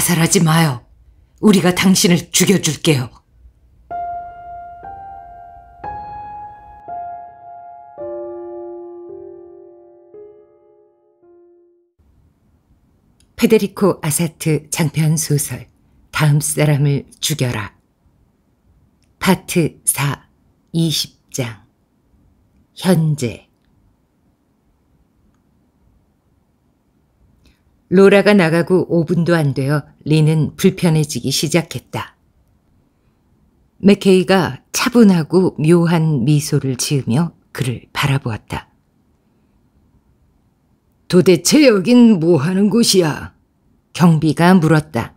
자살하지 마요. 우리가 당신을 죽여줄게요. 페데리코 아사트 장편 소설 다음 사람을 죽여라 파트 4 20장 현재 로라가 나가고 5분도 안 되어 리는 불편해지기 시작했다. 맥케이가 차분하고 묘한 미소를 지으며 그를 바라보았다. 도대체 여긴 뭐 하는 곳이야? 경비가 물었다.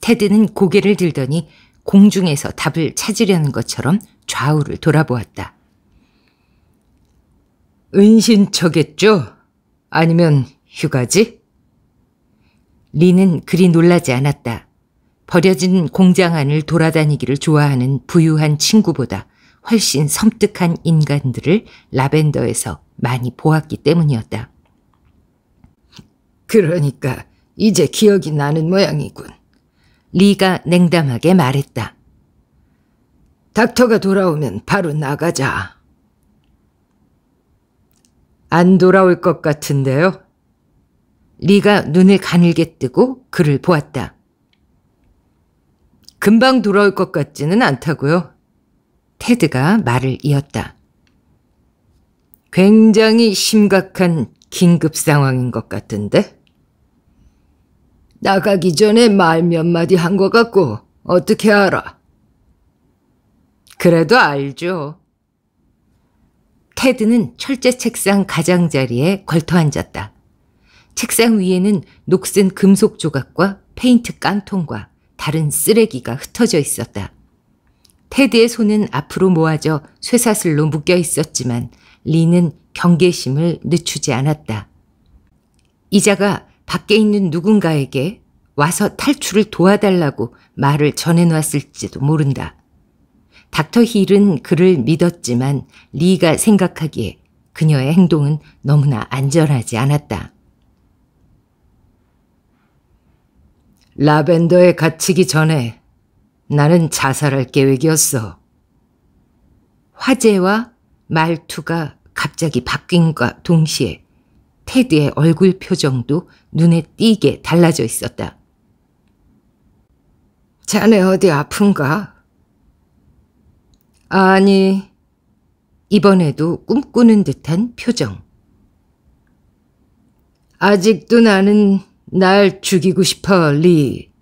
테드는 고개를 들더니 공중에서 답을 찾으려는 것처럼 좌우를 돌아보았다. 은신처겠죠? 아니면 휴가지? 리는 그리 놀라지 않았다. 버려진 공장 안을 돌아다니기를 좋아하는 부유한 친구보다 훨씬 섬뜩한 인간들을 라벤더에서 많이 보았기 때문이었다. 그러니까 이제 기억이 나는 모양이군. 리가 냉담하게 말했다. 닥터가 돌아오면 바로 나가자. 안 돌아올 것 같은데요? 리가 눈을 가늘게 뜨고 그를 보았다. 금방 돌아올 것 같지는 않다고요. 테드가 말을 이었다. 굉장히 심각한 긴급 상황인 것 같은데? 나가기 전에 말 몇 마디 한 것 같고 어떻게 알아? 그래도 알죠. 테드는 철제 책상 가장자리에 걸터 앉았다. 책상 위에는 녹슨 금속 조각과 페인트 깡통과 다른 쓰레기가 흩어져 있었다. 테드의 손은 앞으로 모아져 쇠사슬로 묶여 있었지만 리는 경계심을 늦추지 않았다. 이자가 밖에 있는 누군가에게 와서 탈출을 도와달라고 말을 전해놨을지도 모른다. 닥터 힐은 그를 믿었지만 리가 생각하기에 그녀의 행동은 너무나 안전하지 않았다. 라벤더에 갇히기 전에 나는 자살할 계획이었어. 화제와 말투가 갑자기 바뀐과 동시에 테드의 얼굴 표정도 눈에 띄게 달라져 있었다. 자네 어디 아픈가? 아니, 이번에도 꿈꾸는 듯한 표정. 아직도 나는 날 죽이고 싶어, 리.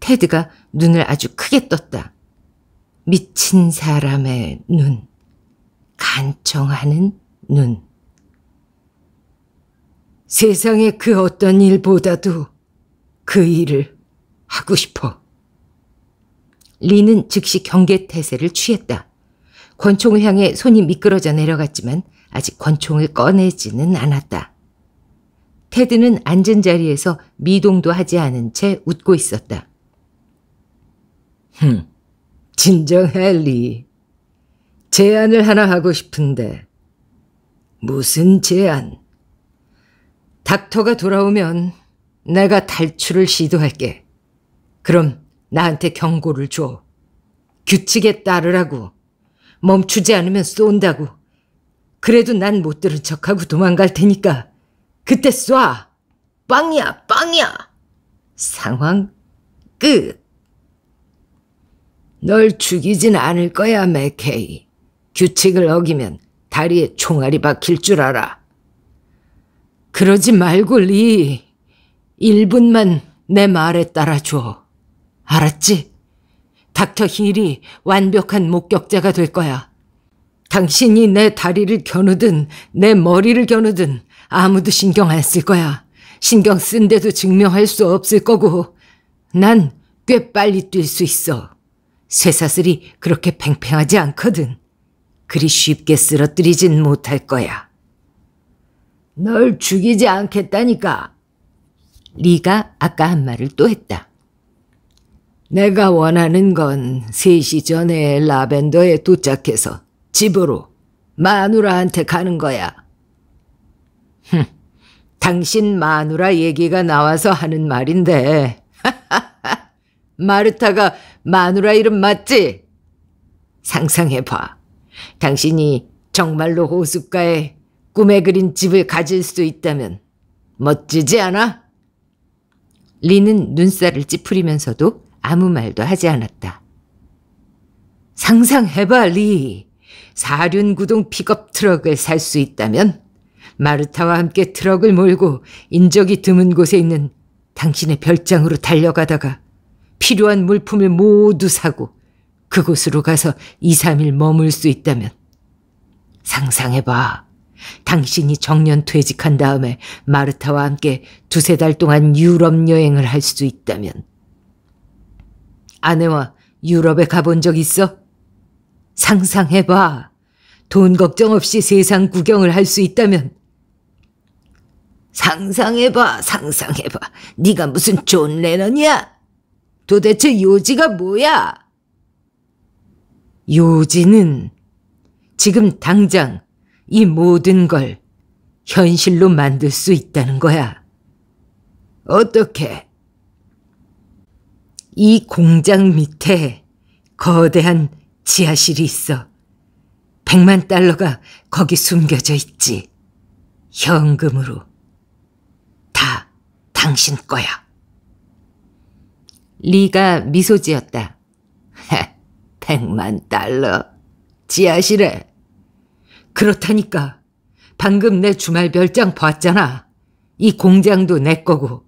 테드가 눈을 아주 크게 떴다. 미친 사람의 눈. 간청하는 눈. 세상에그 어떤 일보다도 그 일을 하고 싶어. 리는 즉시 경계태세를 취했다. 권총을 향해 손이 미끄러져 내려갔지만 아직 권총을 꺼내지는 않았다. 테드는 앉은 자리에서 미동도 하지 않은 채 웃고 있었다. 흠, 진정해, 리. 제안을 하나 하고 싶은데. 무슨 제안? 닥터가 돌아오면 내가 탈출을 시도할게. 그럼 나한테 경고를 줘. 규칙에 따르라고. 멈추지 않으면 쏜다고. 그래도 난 못 들은 척하고 도망갈 테니까. 그때 쏴! 빵이야, 빵이야! 상황 끝! 널 죽이진 않을 거야, 맥케이. 규칙을 어기면 다리에 총알이 박힐 줄 알아. 그러지 말고, 리. 1분만 내 말에 따라줘. 알았지? 닥터 힐이 완벽한 목격자가 될 거야. 당신이 내 다리를 겨누든 내 머리를 겨누든 아무도 신경 안 쓸 거야. 신경 쓴데도 증명할 수 없을 거고 난 꽤 빨리 뛸 수 있어. 쇠사슬이 그렇게 팽팽하지 않거든. 그리 쉽게 쓰러뜨리진 못할 거야. 널 죽이지 않겠다니까. 리가 아까 한 말을 또 했다. 내가 원하는 건 3시 전에 라벤더에 도착해서 집으로 마누라한테 가는 거야. 당신 마누라 얘기가 나와서 하는 말인데 마르타가 마누라 이름 맞지? 상상해봐. 당신이 정말로 호숫가에 꿈에 그린 집을 가질 수 있다면 멋지지 않아? 리는 눈살을 찌푸리면서도 아무 말도 하지 않았다. 상상해봐, 리. 사륜구동 픽업 트럭을 살 수 있다면 마르타와 함께 트럭을 몰고 인적이 드문 곳에 있는 당신의 별장으로 달려가다가 필요한 물품을 모두 사고 그곳으로 가서 2, 3일 머물 수 있다면 상상해봐. 당신이 정년 퇴직한 다음에 마르타와 함께 두세 달 동안 유럽 여행을 할 수 있다면 아내와 유럽에 가본 적 있어? 상상해봐. 돈 걱정 없이 세상 구경을 할 수 있다면 상상해봐, 상상해봐. 네가 무슨 존 레넌이야? 도대체 요지가 뭐야? 요지는 지금 당장 이 모든 걸 현실로 만들 수 있다는 거야. 어떻게? 이 공장 밑에 거대한 지하실이 있어. 백만 달러가 거기 숨겨져 있지. 현금으로. 당신 거야. 리가 미소 지었다. 백만 달러. 지하실에. 그렇다니까. 방금 내 주말 별장 봤잖아. 이 공장도 내 거고.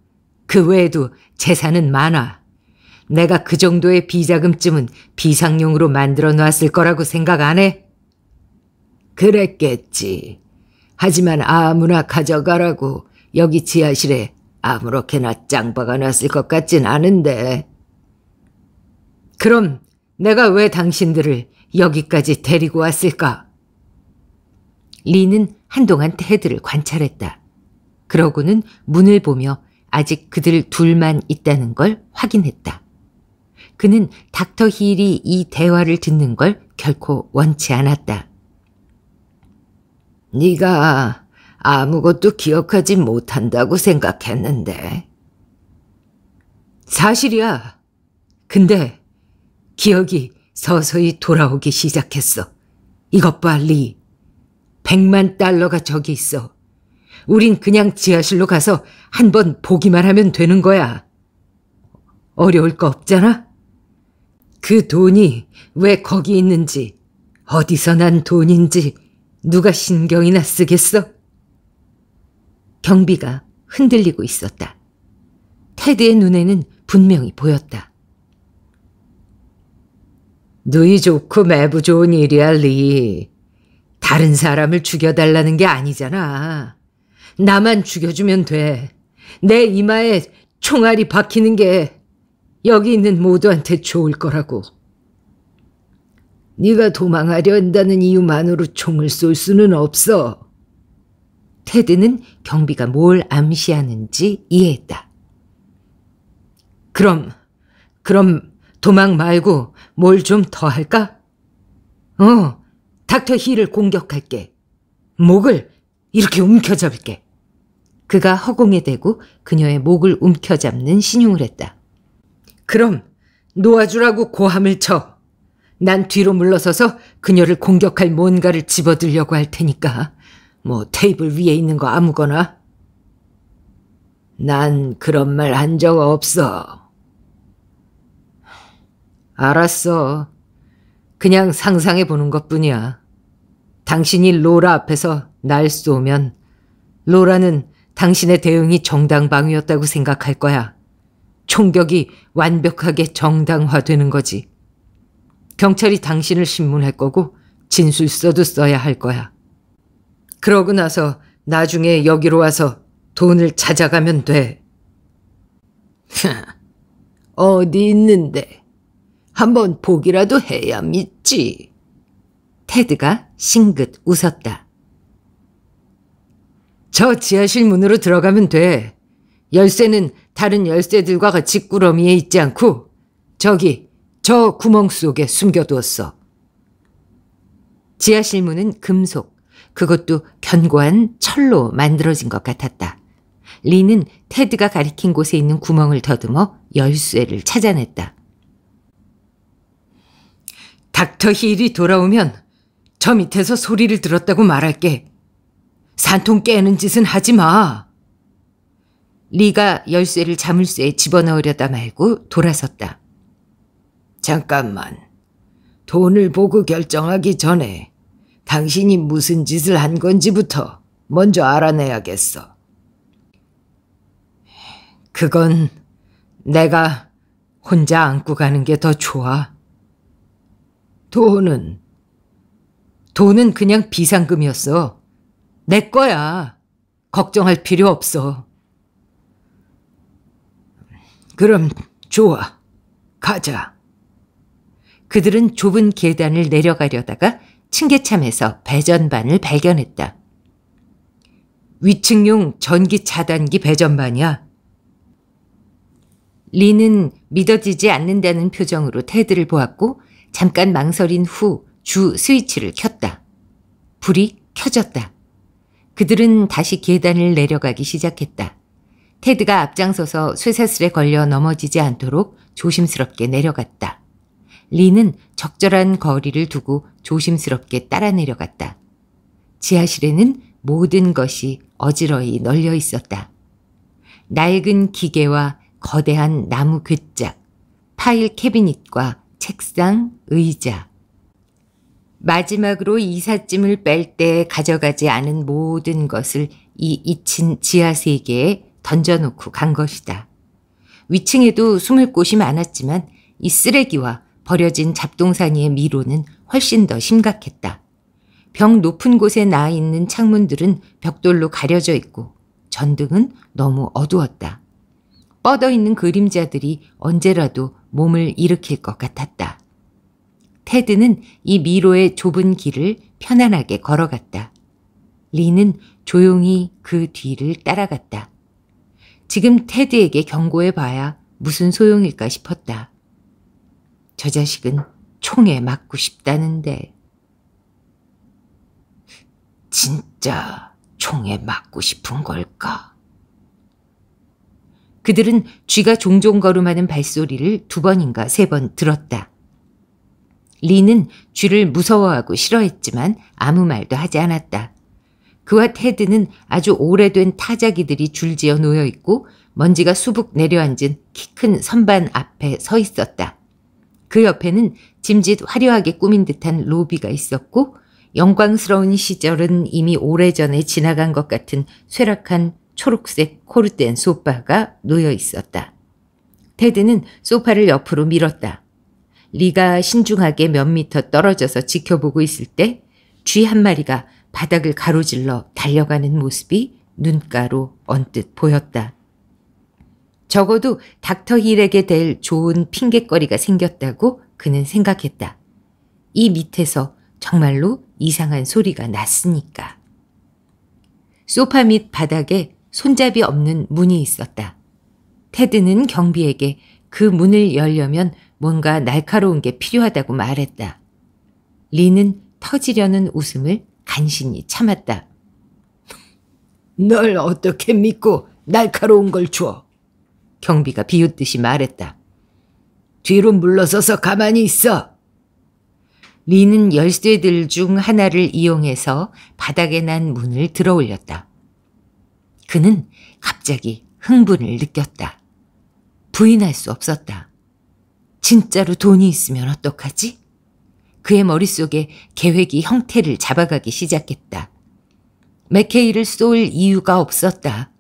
그 외에도 재산은 많아. 내가 그 정도의 비자금쯤은 비상용으로 만들어 놨을 거라고 생각 안 해? 그랬겠지. 하지만 아무나 가져가라고 여기 지하실에 아무렇게나 짱박아 났을 것 같진 않은데. 그럼 내가 왜 당신들을 여기까지 데리고 왔을까? 리는 한동안 테드를 관찰했다. 그러고는 문을 보며 아직 그들 둘만 있다는 걸 확인했다. 그는 닥터 힐이 이 대화를 듣는 걸 결코 원치 않았다. 네가 아무것도 기억하지 못한다고 생각했는데. 사실이야. 근데 기억이 서서히 돌아오기 시작했어. 이것 빨 리. 백만 달러가 저기 있어. 우린 그냥 지하실로 가서 한 번 보기만 하면 되는 거야. 어려울 거 없잖아? 그 돈이 왜 거기 있는지, 어디서 난 돈인지 누가 신경이나 쓰겠어? 경비가 흔들리고 있었다. 테드의 눈에는 분명히 보였다. 누이 좋고 매부 좋은 일이야, 리. 다른 사람을 죽여달라는 게 아니잖아. 나만 죽여주면 돼. 내 이마에 총알이 박히는 게 여기 있는 모두한테 좋을 거라고. 네가 도망하려 한다는 이유만으로 총을 쏠 수는 없어. 테드는 경비가 뭘 암시하는지 이해했다. 그럼, 그럼 도망 말고 뭘 좀 더 할까? 어, 닥터 힐을 공격할게. 목을 이렇게 움켜잡을게. 그가 허공에 대고 그녀의 목을 움켜잡는 신용을 했다. 그럼 놓아주라고 고함을 쳐. 난 뒤로 물러서서 그녀를 공격할 뭔가를 집어들려고 할 테니까 뭐 테이블 위에 있는 거 아무거나? 난 그런 말 한 적 없어. 알았어. 그냥 상상해 보는 것 뿐이야. 당신이 로라 앞에서 날 쏘면 로라는 당신의 대응이 정당방위였다고 생각할 거야. 총격이 완벽하게 정당화되는 거지. 경찰이 당신을 신문할 거고 진술서도 써야 할 거야. 그러고 나서 나중에 여기로 와서 돈을 찾아가면 돼. 어디 있는데? 한번 보기라도 해야 믿지. 테드가 싱긋 웃었다. 저 지하실 문으로 들어가면 돼. 열쇠는 다른 열쇠들과 같이 꾸러미에 있지 않고 저기 저 구멍 속에 숨겨두었어. 지하실 문은 금속, 그것도 견고한 철로 만들어진 것 같았다. 리는 테드가 가리킨 곳에 있는 구멍을 더듬어 열쇠를 찾아냈다. 닥터 힐이 돌아오면 저 밑에서 소리를 들었다고 말할게. 산통 깨는 짓은 하지 마. 리가 열쇠를 자물쇠에 집어넣으려다 말고 돌아섰다. 잠깐만. 돈을 보고 결정하기 전에 당신이 무슨 짓을 한 건지부터 먼저 알아내야겠어. 그건 내가 혼자 안고 가는 게 더 좋아. 돈은, 돈은 그냥 비상금이었어. 내 거야. 걱정할 필요 없어. 그럼 좋아. 가자. 그들은 좁은 계단을 내려가려다가 층계참에서 배전반을 발견했다. 위층용 전기 차단기 배전반이야. 리는 믿어지지 않는다는 표정으로 테드를 보았고 잠깐 망설인 후 주 스위치를 켰다. 불이 켜졌다. 그들은 다시 계단을 내려가기 시작했다. 테드가 앞장서서 쇠사슬에 걸려 넘어지지 않도록 조심스럽게 내려갔다. 리는 적절한 거리를 두고 조심스럽게 따라 내려갔다. 지하실에는 모든 것이 어지러이 널려 있었다. 낡은 기계와 거대한 나무 괴짝, 파일 캐비닛과 책상, 의자. 마지막으로 이삿짐을 뺄 때 가져가지 않은 모든 것을 이 잊힌 지하 세계에 던져놓고 간 것이다. 위층에도 숨을 곳이 많았지만 이 쓰레기와 버려진 잡동사니의 미로는 훨씬 더 심각했다. 벽 높은 곳에 나와 있는 창문들은 벽돌로 가려져 있고 전등은 너무 어두웠다. 뻗어 있는 그림자들이 언제라도 몸을 일으킬 것 같았다. 테드는 이 미로의 좁은 길을 편안하게 걸어갔다. 리는 조용히 그 뒤를 따라갔다. 지금 테드에게 경고해 봐야 무슨 소용일까 싶었다. 저 자식은 총에 맞고 싶다는데. 진짜 총에 맞고 싶은 걸까? 그들은 쥐가 종종 걸음하는 발소리를 두 번인가 세 번 들었다. 리는 쥐를 무서워하고 싫어했지만 아무 말도 하지 않았다. 그와 테드는 아주 오래된 타자기들이 줄지어 놓여 있고 먼지가 수북 내려앉은 키 큰 선반 앞에 서 있었다. 그 옆에는 짐짓 화려하게 꾸민 듯한 로비가 있었고 영광스러운 시절은 이미 오래전에 지나간 것 같은 쇠락한 초록색 코르덴 소파가 놓여 있었다. 테드는 소파를 옆으로 밀었다. 리가 신중하게 몇 미터 떨어져서 지켜보고 있을 때쥐 한 마리가 바닥을 가로질러 달려가는 모습이 눈가로 언뜻 보였다. 적어도 닥터 힐에게 될 좋은 핑곗거리가 생겼다고 그는 생각했다. 이 밑에서 정말로 이상한 소리가 났으니까. 소파 밑 바닥에 손잡이 없는 문이 있었다. 테드는 경비에게 그 문을 열려면 뭔가 날카로운 게 필요하다고 말했다. 리는 터지려는 웃음을 간신히 참았다. 널 어떻게 믿고 날카로운 걸 주어? 경비가 비웃듯이 말했다. 뒤로 물러서서 가만히 있어. 리는 열쇠들 중 하나를 이용해서 바닥에 난 문을 들어 올렸다. 그는 갑자기 흥분을 느꼈다. 부인할 수 없었다. 진짜로 돈이 있으면 어떡하지? 그의 머릿속에 계획이 형태를 잡아가기 시작했다. 맥케이를 쏠 이유가 없었다.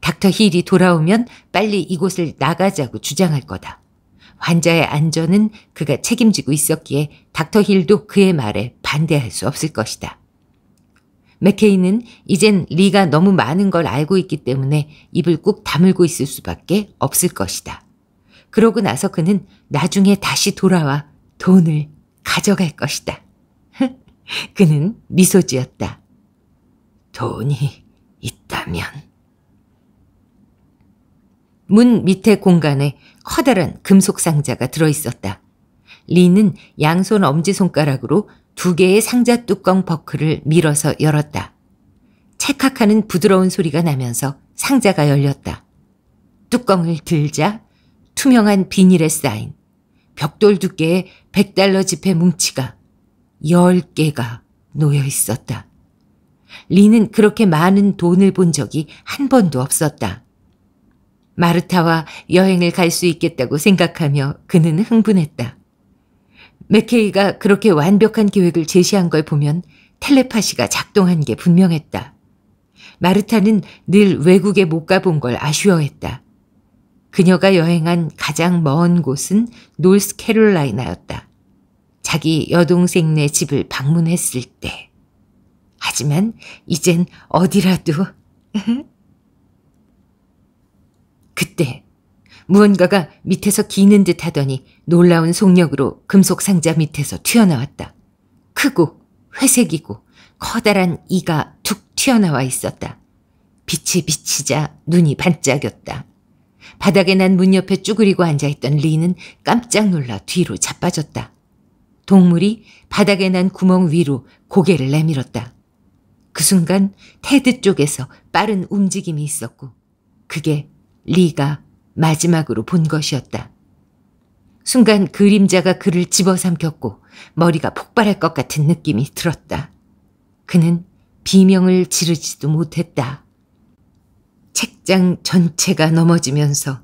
닥터 힐이 돌아오면 빨리 이곳을 나가자고 주장할 거다. 환자의 안전은 그가 책임지고 있었기에 닥터 힐도 그의 말에 반대할 수 없을 것이다. 맥케이는 이젠 리가 너무 많은 걸 알고 있기 때문에 입을 꾹 다물고 있을 수밖에 없을 것이다. 그러고 나서 그는 나중에 다시 돌아와 돈을 가져갈 것이다. 그는 미소 지었다. 돈이 있다면. 문 밑에 공간에 커다란 금속 상자가 들어있었다. 리는 양손 엄지손가락으로 두 개의 상자 뚜껑 버클을 밀어서 열었다. 체칵하는 부드러운 소리가 나면서 상자가 열렸다. 뚜껑을 들자 투명한 비닐에 쌓인 벽돌 두께의 100달러 지폐 뭉치가 10개가 놓여 있었다. 리는 그렇게 많은 돈을 본 적이 한 번도 없었다. 마르타와 여행을 갈 수 있겠다고 생각하며 그는 흥분했다. 맥케이가 그렇게 완벽한 계획을 제시한 걸 보면 텔레파시가 작동한 게 분명했다. 마르타는 늘 외국에 못 가본 걸 아쉬워했다. 그녀가 여행한 가장 먼 곳은 노스캐롤라이나였다. 자기 여동생네 집을 방문했을 때. 하지만 이젠 어디라도 그때 무언가가 밑에서 기는 듯 하더니 놀라운 속력으로 금속 상자 밑에서 튀어나왔다. 크고 회색이고 커다란 이가 툭 튀어나와 있었다. 빛이 비치자 눈이 반짝였다. 바닥에 난 문 옆에 쭈그리고 앉아있던 리는 깜짝 놀라 뒤로 자빠졌다. 동물이 바닥에 난 구멍 위로 고개를 내밀었다. 그 순간 테드 쪽에서 빠른 움직임이 있었고 그게 리가 마지막으로 본 것이었다. 순간 그림자가 그를 집어삼켰고 머리가 폭발할 것 같은 느낌이 들었다. 그는 비명을 지르지도 못했다. 책장 전체가 넘어지면서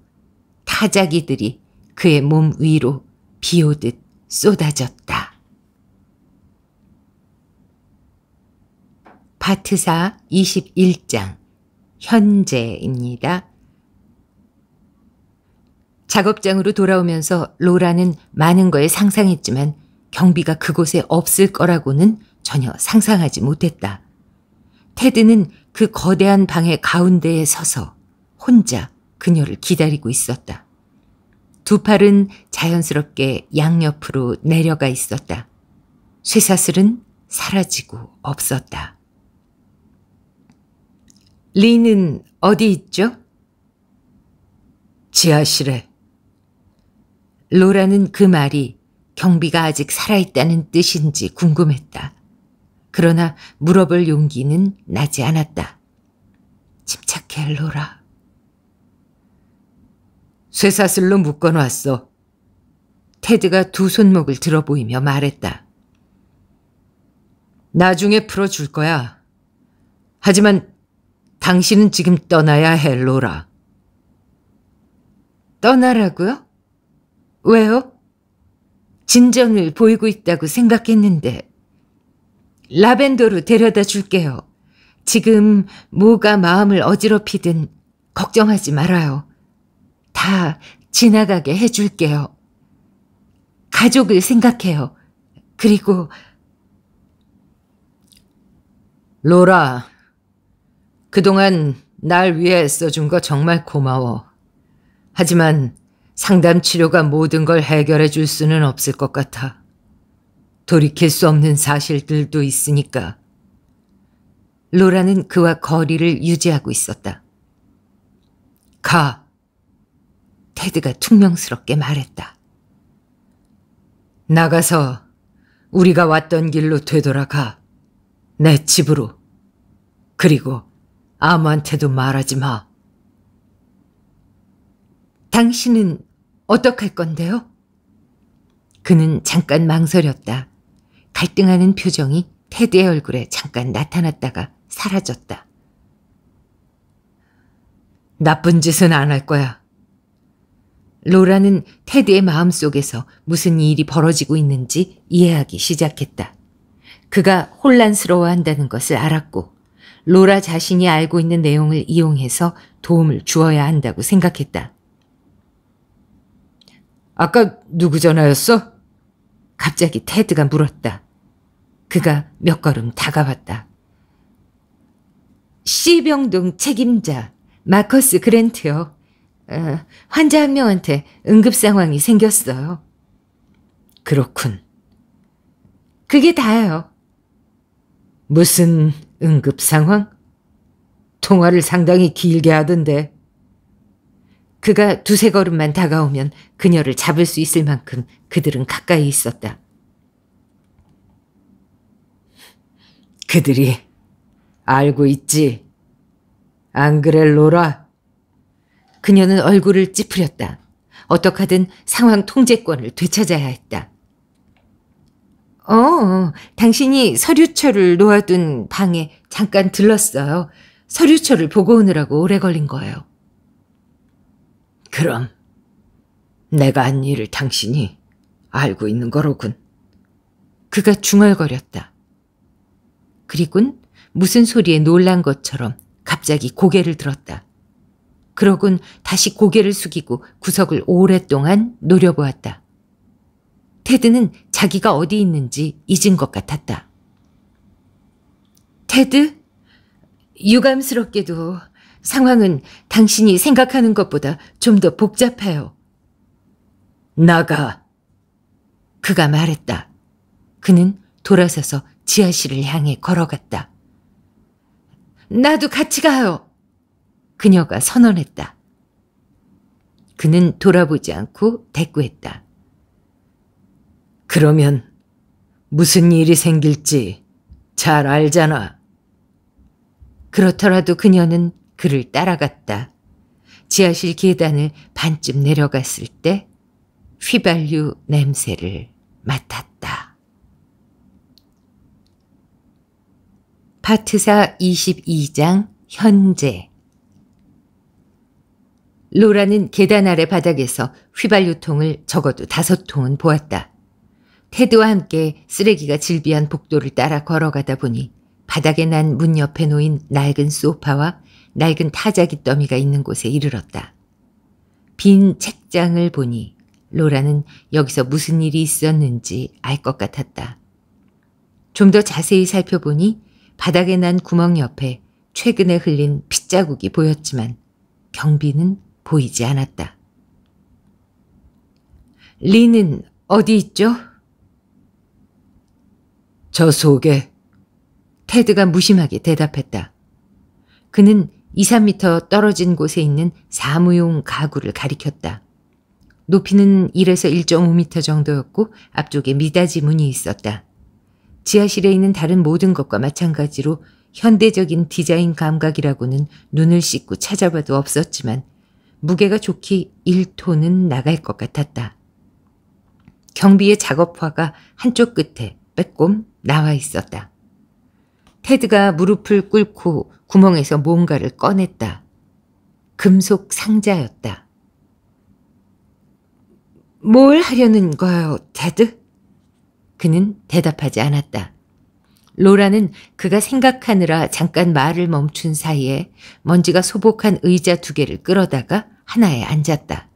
타자기들이 그의 몸 위로 비오듯 쏟아졌다. 파트사 21장 현재입니다. 작업장으로 돌아오면서 로라는 많은 거에 상상했지만 경비가 그곳에 없을 거라고는 전혀 상상하지 못했다. 테드는 그 거대한 방의 가운데에 서서 혼자 그녀를 기다리고 있었다. 두 팔은 자연스럽게 양옆으로 내려가 있었다. 쇠사슬은 사라지고 없었다. 리는 어디 있죠? 지하실에 로라는 그 말이 경비가 아직 살아있다는 뜻인지 궁금했다. 그러나 물어볼 용기는 나지 않았다. 침착해, 로라. 쇠사슬로 묶어놨어. 테드가 두 손목을 들어 보이며 말했다. 나중에 풀어줄 거야. 하지만 당신은 지금 떠나야 해, 로라. 떠나라고요? 왜요? 진전을 보이고 있다고 생각했는데. 라벤더로 데려다 줄게요. 지금 뭐가 마음을 어지럽히든 걱정하지 말아요. 다 지나가게 해줄게요. 가족을 생각해요. 그리고 로라, 그동안 날 위해 써준 거 정말 고마워. 하지만 상담 치료가 모든 걸 해결해 줄 수는 없을 것 같아. 돌이킬 수 없는 사실들도 있으니까. 로라는 그와 거리를 유지하고 있었다. 가. 테드가 퉁명스럽게 말했다. 나가서 우리가 왔던 길로 되돌아가. 내 집으로. 그리고 아무한테도 말하지 마. 당신은 어떡할 건데요? 그는 잠깐 망설였다. 갈등하는 표정이 테드의 얼굴에 잠깐 나타났다가 사라졌다. 나쁜 짓은 안 할 거야. 로라는 테드의 마음속에서 무슨 일이 벌어지고 있는지 이해하기 시작했다. 그가 혼란스러워한다는 것을 알았고 로라 자신이 알고 있는 내용을 이용해서 도움을 주어야 한다고 생각했다. 아까 누구 전화였어? 갑자기 테드가 물었다. 그가 몇 걸음 다가왔다. C병동 책임자 마커스 그랜트요. 아, 환자 한 명한테 응급 상황이 생겼어요. 그렇군. 그게 다예요. 무슨 응급 상황? 통화를 상당히 길게 하던데. 그가 두세 걸음만 다가오면 그녀를 잡을 수 있을 만큼 그들은 가까이 있었다. 그들이 알고 있지. 안 그래, 로라? 그녀는 얼굴을 찌푸렸다. 어떡하든 상황 통제권을 되찾아야 했다. 어, 당신이 서류철을 놓아둔 방에 잠깐 들렀어요. 서류철을 보고 오느라고 오래 걸린 거예요. 그럼 내가 한 일을 당신이 알고 있는 거로군. 그가 중얼거렸다. 그리곤 무슨 소리에 놀란 것처럼 갑자기 고개를 들었다. 그러곤 다시 고개를 숙이고 구석을 오랫동안 노려보았다. 테드는 자기가 어디 있는지 잊은 것 같았다. 테드? 유감스럽게도 상황은 당신이 생각하는 것보다 좀 더 복잡해요. 나가. 그가 말했다. 그는 돌아서서 지하실을 향해 걸어갔다. 나도 같이 가요. 그녀가 선언했다. 그는 돌아보지 않고 대꾸했다. 그러면 무슨 일이 생길지 잘 알잖아. 그렇더라도 그녀는 그를 따라갔다. 지하실 계단을 반쯤 내려갔을 때 휘발유 냄새를 맡았다. 파트사 22장 현재 로라는 계단 아래 바닥에서 휘발유통을 적어도 다섯 통은 보았다. 테드와 함께 쓰레기가 질비한 복도를 따라 걸어가다 보니 바닥에 난 문 옆에 놓인 낡은 소파와 낡은 타자기 더미가 있는 곳에 이르렀다. 빈 책장을 보니 로라는 여기서 무슨 일이 있었는지 알 것 같았다. 좀 더 자세히 살펴보니 바닥에 난 구멍 옆에 최근에 흘린 핏자국이 보였지만 경비는 보이지 않았다. 리는 어디 있죠? 저 속에. 테드가 무심하게 대답했다. 그는 2, 3미터 떨어진 곳에 있는 사무용 가구를 가리켰다. 높이는 1에서 1.5미터 정도였고 앞쪽에 미닫이 문이 있었다. 지하실에 있는 다른 모든 것과 마찬가지로 현대적인 디자인 감각이라고는 눈을 씻고 찾아봐도 없었지만 무게가 좋기 1톤은 나갈 것 같았다. 경비의 작업화가 한쪽 끝에 빼꼼 나와 있었다. 테드가 무릎을 꿇고 구멍에서 뭔가를 꺼냈다. 금속 상자였다. 뭘 하려는 거요, 예 테드? 그는 대답하지 않았다. 로라는 그가 생각하느라 잠깐 말을 멈춘 사이에 먼지가 소복한 의자 두 개를 끌어다가 하나에 앉았다.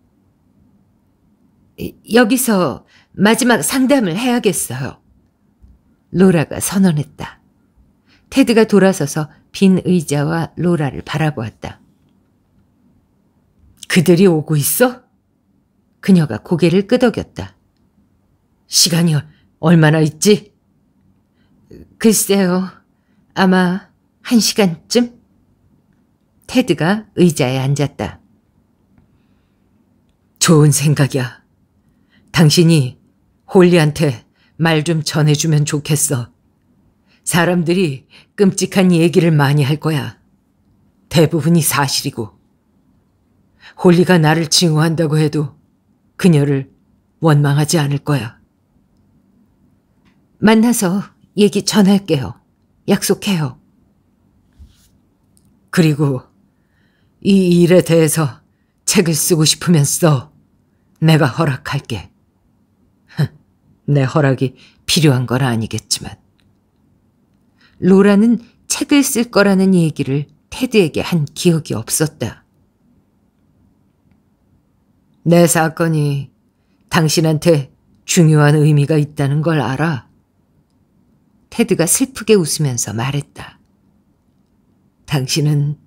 여기서 마지막 상담을 해야겠어요. 로라가 선언했다. 테드가 돌아서서 빈 의자와 로라를 바라보았다. 그들이 오고 있어? 그녀가 고개를 끄덕였다. 시간이 얼마나 있지? 글쎄요. 아마 한 시간쯤? 테드가 의자에 앉았다. 좋은 생각이야. 당신이 홀리한테 말 좀 전해주면 좋겠어. 사람들이 끔찍한 얘기를 많이 할 거야. 대부분이 사실이고. 홀리가 나를 증오한다고 해도 그녀를 원망하지 않을 거야. 만나서 얘기 전할게요. 약속해요. 그리고 이 일에 대해서 책을 쓰고 싶으면 써. 내가 허락할게. 내 허락이 필요한 건 아니겠지만. 로라는 책을 쓸 거라는 얘기를 테드에게 한 기억이 없었다. 내 사건이 당신한테 중요한 의미가 있다는 걸 알아. 테드가 슬프게 웃으면서 말했다. 당신은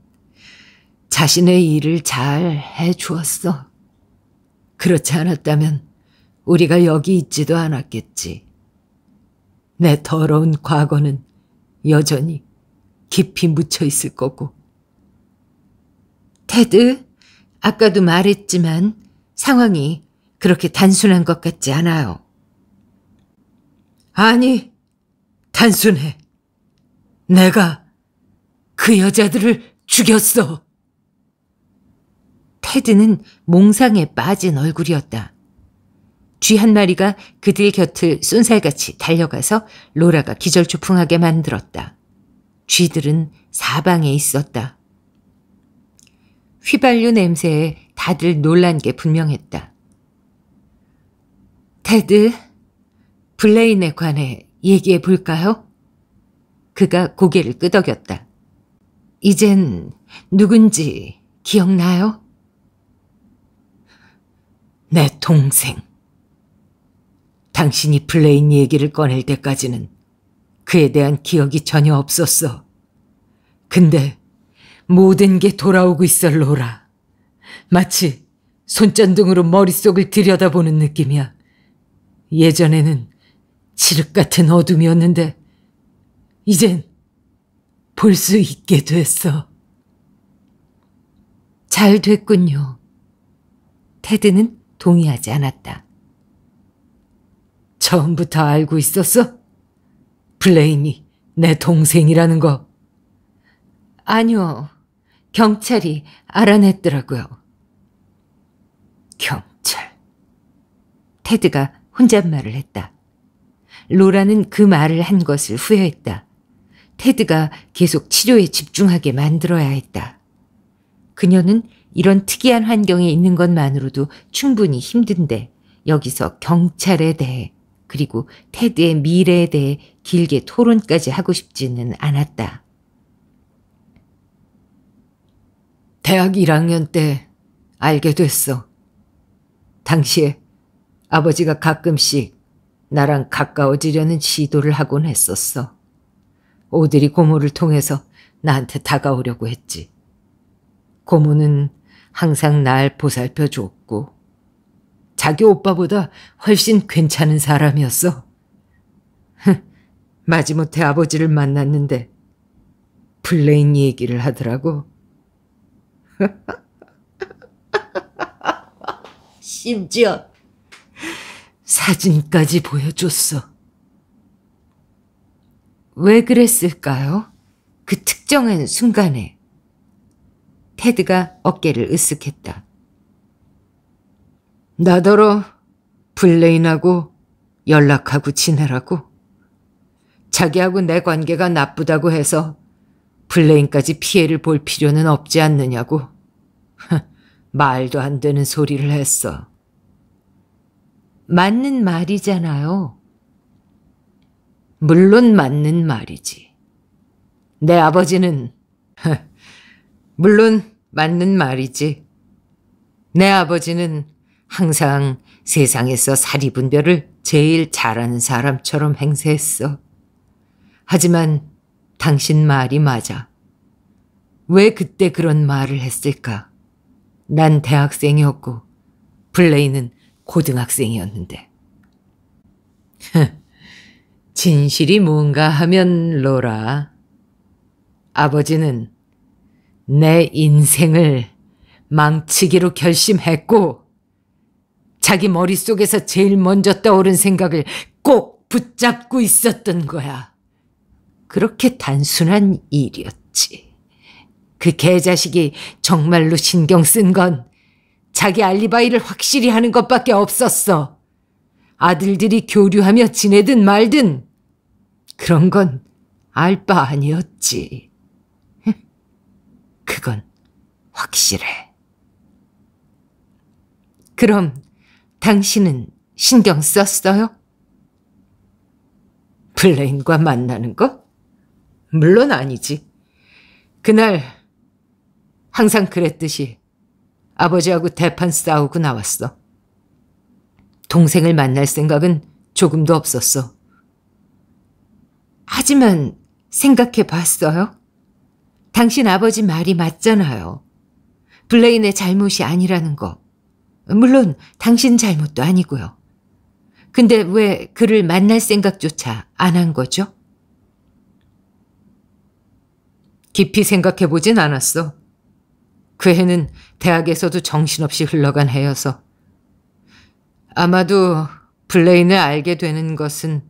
자신의 일을 잘 해주었어. 그렇지 않았다면 우리가 여기 있지도 않았겠지. 내 더러운 과거는 여전히 깊이 묻혀 있을 거고. 테드, 아까도 말했지만 상황이 그렇게 단순한 것 같지 않아요. 아니, 단순해. 내가 그 여자들을 죽였어. 테드는 몽상에 빠진 얼굴이었다. 쥐한 마리가 그들 곁을 쏜살같이 달려가서 로라가 기절초풍하게 만들었다. 쥐들은 사방에 있었다. 휘발유 냄새에 다들 놀란 게 분명했다. 테드, 블레인에 관해 얘기해 볼까요? 그가 고개를 끄덕였다. 이젠 누군지 기억나요? 내 동생. 당신이 플레인 얘기를 꺼낼 때까지는 그에 대한 기억이 전혀 없었어. 근데 모든 게 돌아오고 있어, 로라. 마치 손전등으로 머릿속을 들여다보는 느낌이야. 예전에는 칠흑 같은 어둠이었는데 이젠 볼 수 있게 됐어. 잘 됐군요. 테드는 동의하지 않았다. 처음부터 알고 있었어? 블레인이 내 동생이라는 거. 아니요. 경찰이 알아냈더라고요. 경찰. 테드가 혼잣말을 했다. 로라는 그 말을 한 것을 후회했다. 테드가 계속 치료에 집중하게 만들어야 했다. 그녀는 이런 특이한 환경에 있는 것만으로도 충분히 힘든데 여기서 경찰에 대해 그리고 테드의 미래에 대해 길게 토론까지 하고 싶지는 않았다. 대학 1학년 때 알게 됐어. 당시에 아버지가 가끔씩 나랑 가까워지려는 시도를 하곤 했었어. 오드리 고모를 통해서 나한테 다가오려고 했지. 고모는 항상 날 보살펴 줬고 자기 오빠보다 훨씬 괜찮은 사람이었어. 흥, 마지못해 아버지를 만났는데 블레인 얘기를 하더라고. 심지어 사진까지 보여줬어. 왜 그랬을까요? 그 특정한 순간에. 테드가 어깨를 으쓱했다. 나더러 블레인하고 연락하고 지내라고. 자기하고 내 관계가 나쁘다고 해서 블레인까지 피해를 볼 필요는 없지 않느냐고. 말도 안 되는 소리를 했어. 맞는 말이잖아요. 물론 맞는 말이지. 내 아버지는, 물론 맞는 말이지. 내 아버지는 항상 세상에서 사리 분별을 제일 잘하는 사람처럼 행세했어. 하지만 당신 말이 맞아. 왜 그때 그런 말을 했을까? 난 대학생이었고 블레이는 고등학생이었는데. 진실이 뭔가 하면 로라. 아버지는 내 인생을 망치기로 결심했고 자기 머릿속에서 제일 먼저 떠오른 생각을 꼭 붙잡고 있었던 거야. 그렇게 단순한 일이었지. 그 개자식이 정말로 신경 쓴 건 자기 알리바이를 확실히 하는 것밖에 없었어. 아들들이 교류하며 지내든 말든 그런 건 알 바 아니었지. 그건 확실해. 그럼 당신은 신경 썼어요? 블레인과 만나는 거? 물론 아니지. 그날 항상 그랬듯이 아버지하고 대판 싸우고 나왔어. 동생을 만날 생각은 조금도 없었어. 하지만 생각해 봤어요? 당신 아버지 말이 맞잖아요. 블레인의 잘못이 아니라는 거. 물론 당신 잘못도 아니고요. 근데 왜 그를 만날 생각조차 안 한 거죠? 깊이 생각해 보진 않았어. 그 해는 대학에서도 정신없이 흘러간 해여서 아마도 블레인을 알게 되는 것은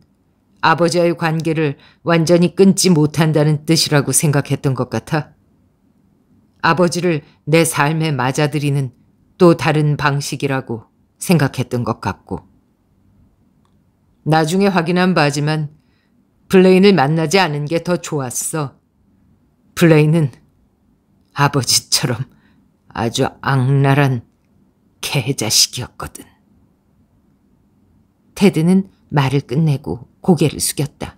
아버지와의 관계를 완전히 끊지 못한다는 뜻이라고 생각했던 것 같아. 아버지를 내 삶에 맞아들이는 또 다른 방식이라고 생각했던 것 같고. 나중에 확인한 바지만 블레인을 만나지 않은 게 더 좋았어. 블레인은 아버지처럼 아주 악랄한 개자식이었거든. 테드는 말을 끝내고 고개를 숙였다.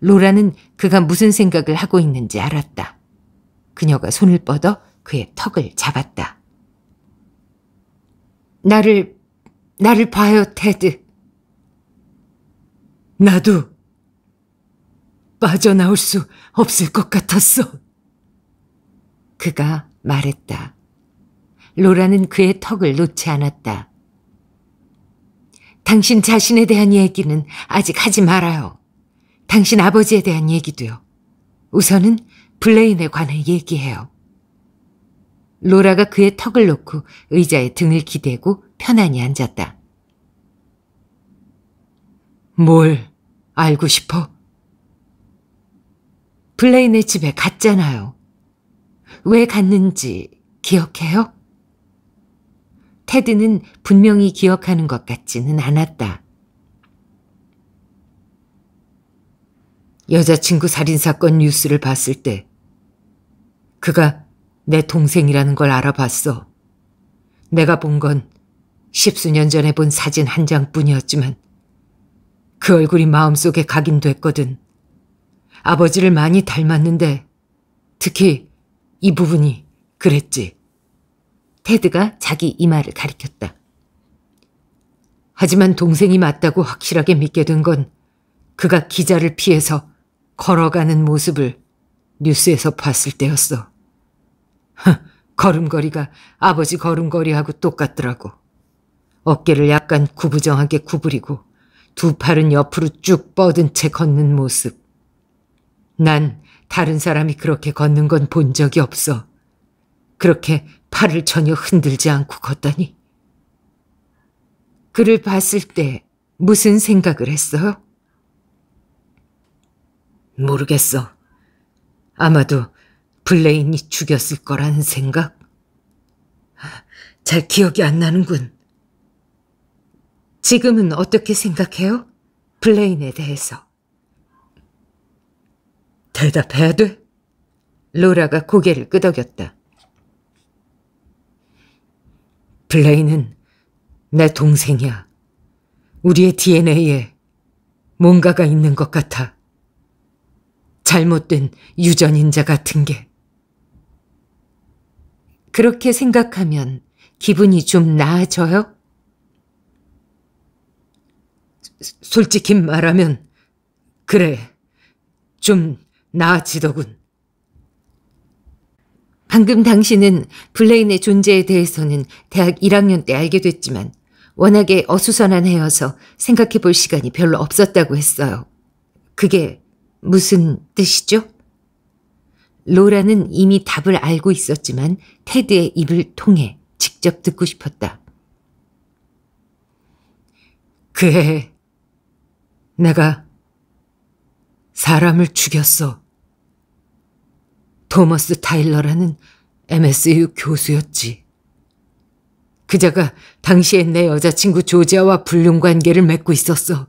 로라는 그가 무슨 생각을 하고 있는지 알았다. 그녀가 손을 뻗어 그의 턱을 잡았다. 나를, 나를 봐요, 테드. 나도 빠져나올 수 없을 것 같았어. 그가 말했다. 로라는 그의 턱을 놓지 않았다. 당신 자신에 대한 얘기는 아직 하지 말아요. 당신 아버지에 대한 얘기도요. 우선은 블레인에 관해 얘기해요. 로라가 그의 턱을 놓고 의자에 등을 기대고 편안히 앉았다. 뭘 알고 싶어? 블레인의 집에 갔잖아요. 왜 갔는지 기억해요? 테드는 분명히 기억하는 것 같지는 않았다. 여자친구 살인사건 뉴스를 봤을 때 그가 내 동생이라는 걸 알아봤어. 내가 본 건 십수년 전에 본 사진 한 장뿐이었지만 그 얼굴이 마음속에 각인됐거든. 아버지를 많이 닮았는데 특히 이 부분이 그랬지. 테드가 자기 이마를 가리켰다. 하지만 동생이 맞다고 확실하게 믿게 된 건 그가 기자를 피해서 걸어가는 모습을 뉴스에서 봤을 때였어. 하, 걸음걸이가 아버지 걸음걸이하고 똑같더라고. 어깨를 약간 구부정하게 구부리고 두 팔은 옆으로 쭉 뻗은 채 걷는 모습. 난 다른 사람이 그렇게 걷는 건 본 적이 없어. 그렇게 팔을 전혀 흔들지 않고 걷다니. 그를 봤을 때 무슨 생각을 했어요? 모르겠어. 아마도 블레인이 죽였을 거라는 생각? 잘 기억이 안 나는군. 지금은 어떻게 생각해요? 블레인에 대해서. 대답해야 돼? 로라가 고개를 끄덕였다. 블레인은 내 동생이야. 우리의 DNA에 뭔가가 있는 것 같아. 잘못된 유전인자 같은 게. 그렇게 생각하면 기분이 좀 나아져요? 솔직히 말하면, 그래, 좀 나아지더군. 방금 당신은 블레인의 존재에 대해서는 대학 1학년 때 알게 됐지만 워낙에 어수선한 해여서 생각해 볼 시간이 별로 없었다고 했어요. 그게 무슨 뜻이죠? 로라는 이미 답을 알고 있었지만 테드의 입을 통해 직접 듣고 싶었다. 그해 내가 사람을 죽였어. 토머스 타일러라는 MSU 교수였지. 그자가 당시에내 여자친구 조지아와 불륜 관계를 맺고 있었어.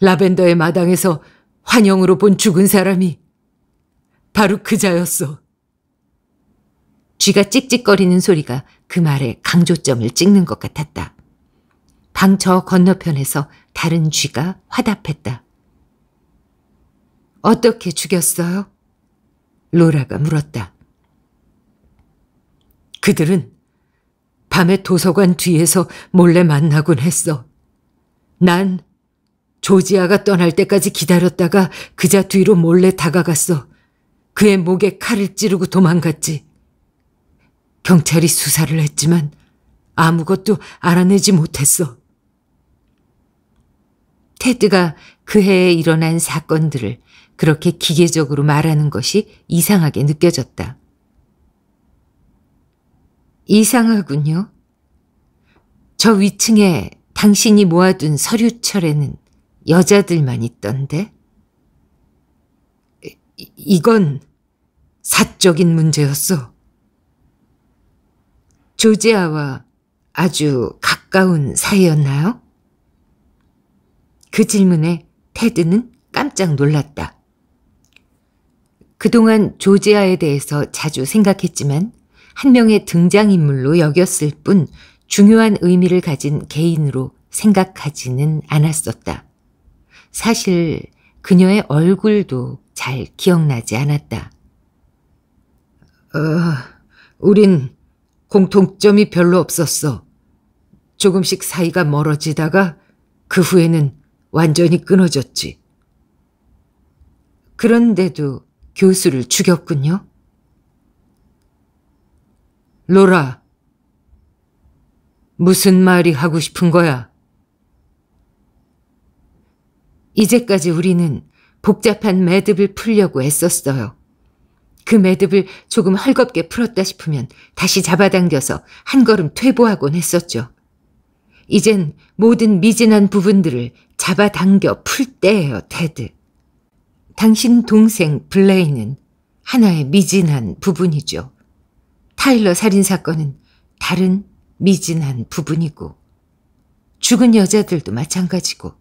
라벤더의 마당에서 환영으로 본 죽은 사람이 바로 그 자였어. 쥐가 찍찍거리는 소리가 그 말의 강조점을 찍는 것 같았다. 방 저 건너편에서 다른 쥐가 화답했다. 어떻게 죽였어요? 로라가 물었다. 그들은 밤에 도서관 뒤에서 몰래 만나곤 했어. 난 조지아가 떠날 때까지 기다렸다가 그 자 뒤로 몰래 다가갔어. 그의 목에 칼을 찌르고 도망갔지. 경찰이 수사를 했지만 아무것도 알아내지 못했어. 테드가 그 해에 일어난 사건들을 그렇게 기계적으로 말하는 것이 이상하게 느껴졌다. 이상하군요. 저 위층에 당신이 모아둔 서류철에는 여자들만 있던데. 이건 사적인 문제였어. 조지아와 아주 가까운 사이였나요? 그 질문에 테드는 깜짝 놀랐다. 그동안 조지아에 대해서 자주 생각했지만 한 명의 등장인물로 여겼을 뿐 중요한 의미를 가진 개인으로 생각하지는 않았었다. 사실 그녀의 얼굴도 잘 기억나지 않았다. 어, 우린 공통점이 별로 없었어. 조금씩 사이가 멀어지다가 그 후에는 완전히 끊어졌지. 그런데도 교수를 죽였군요. 로라, 무슨 말이 하고 싶은 거야? 이제까지 우리는 복잡한 매듭을 풀려고 애썼어요. 그 매듭을 조금 헐겁게 풀었다 싶으면 다시 잡아당겨서 한 걸음 퇴보하곤 했었죠. 이젠 모든 미진한 부분들을 잡아당겨 풀 때예요, 테드. 당신 동생 블레이는 하나의 미진한 부분이죠. 타일러 살인사건은 다른 미진한 부분이고, 죽은 여자들도 마찬가지고,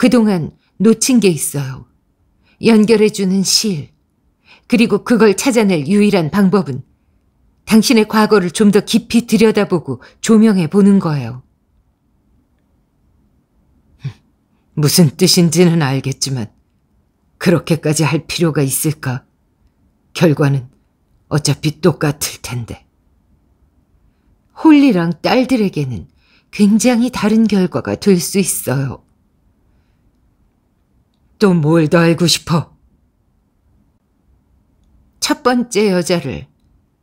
그동안 놓친 게 있어요. 연결해주는 실. 그리고 그걸 찾아낼 유일한 방법은 당신의 과거를 좀 더 깊이 들여다보고 조명해 보는 거예요. 무슨 뜻인지는 알겠지만 그렇게까지 할 필요가 있을까? 결과는 어차피 똑같을 텐데. 홀리랑 딸들에게는 굉장히 다른 결과가 될 수 있어요. 또뭘더 알고 싶어? 첫 번째 여자를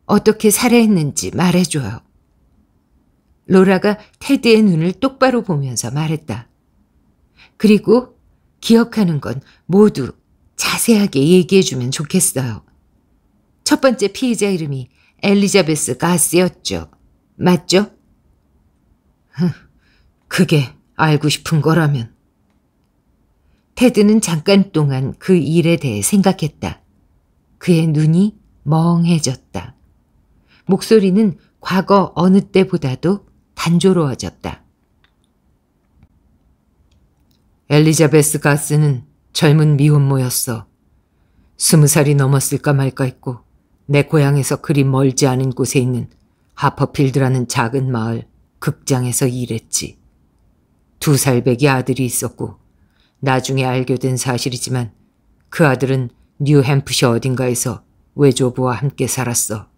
어떻게 살해했는지 말해줘요. 로라가 테디의 눈을 똑바로 보면서 말했다. 그리고 기억하는 건 모두 자세하게 얘기해주면 좋겠어요. 첫 번째 피의자 이름이 엘리자베스 가스였죠. 맞죠? 그게 알고 싶은 거라면. 테드는 잠깐 동안 그 일에 대해 생각했다. 그의 눈이 멍해졌다. 목소리는 과거 어느 때보다도 단조로워졌다. 엘리자베스 가스는 젊은 미혼모였어. 스무 살이 넘었을까 말까 했고 내 고향에서 그리 멀지 않은 곳에 있는 하퍼필드라는 작은 마을 극장에서 일했지. 두 살배기 아들이 있었고 나중에 알게 된 사실이지만 그 아들은 뉴햄프셔 어딘가에서 외조부와 함께 살았어.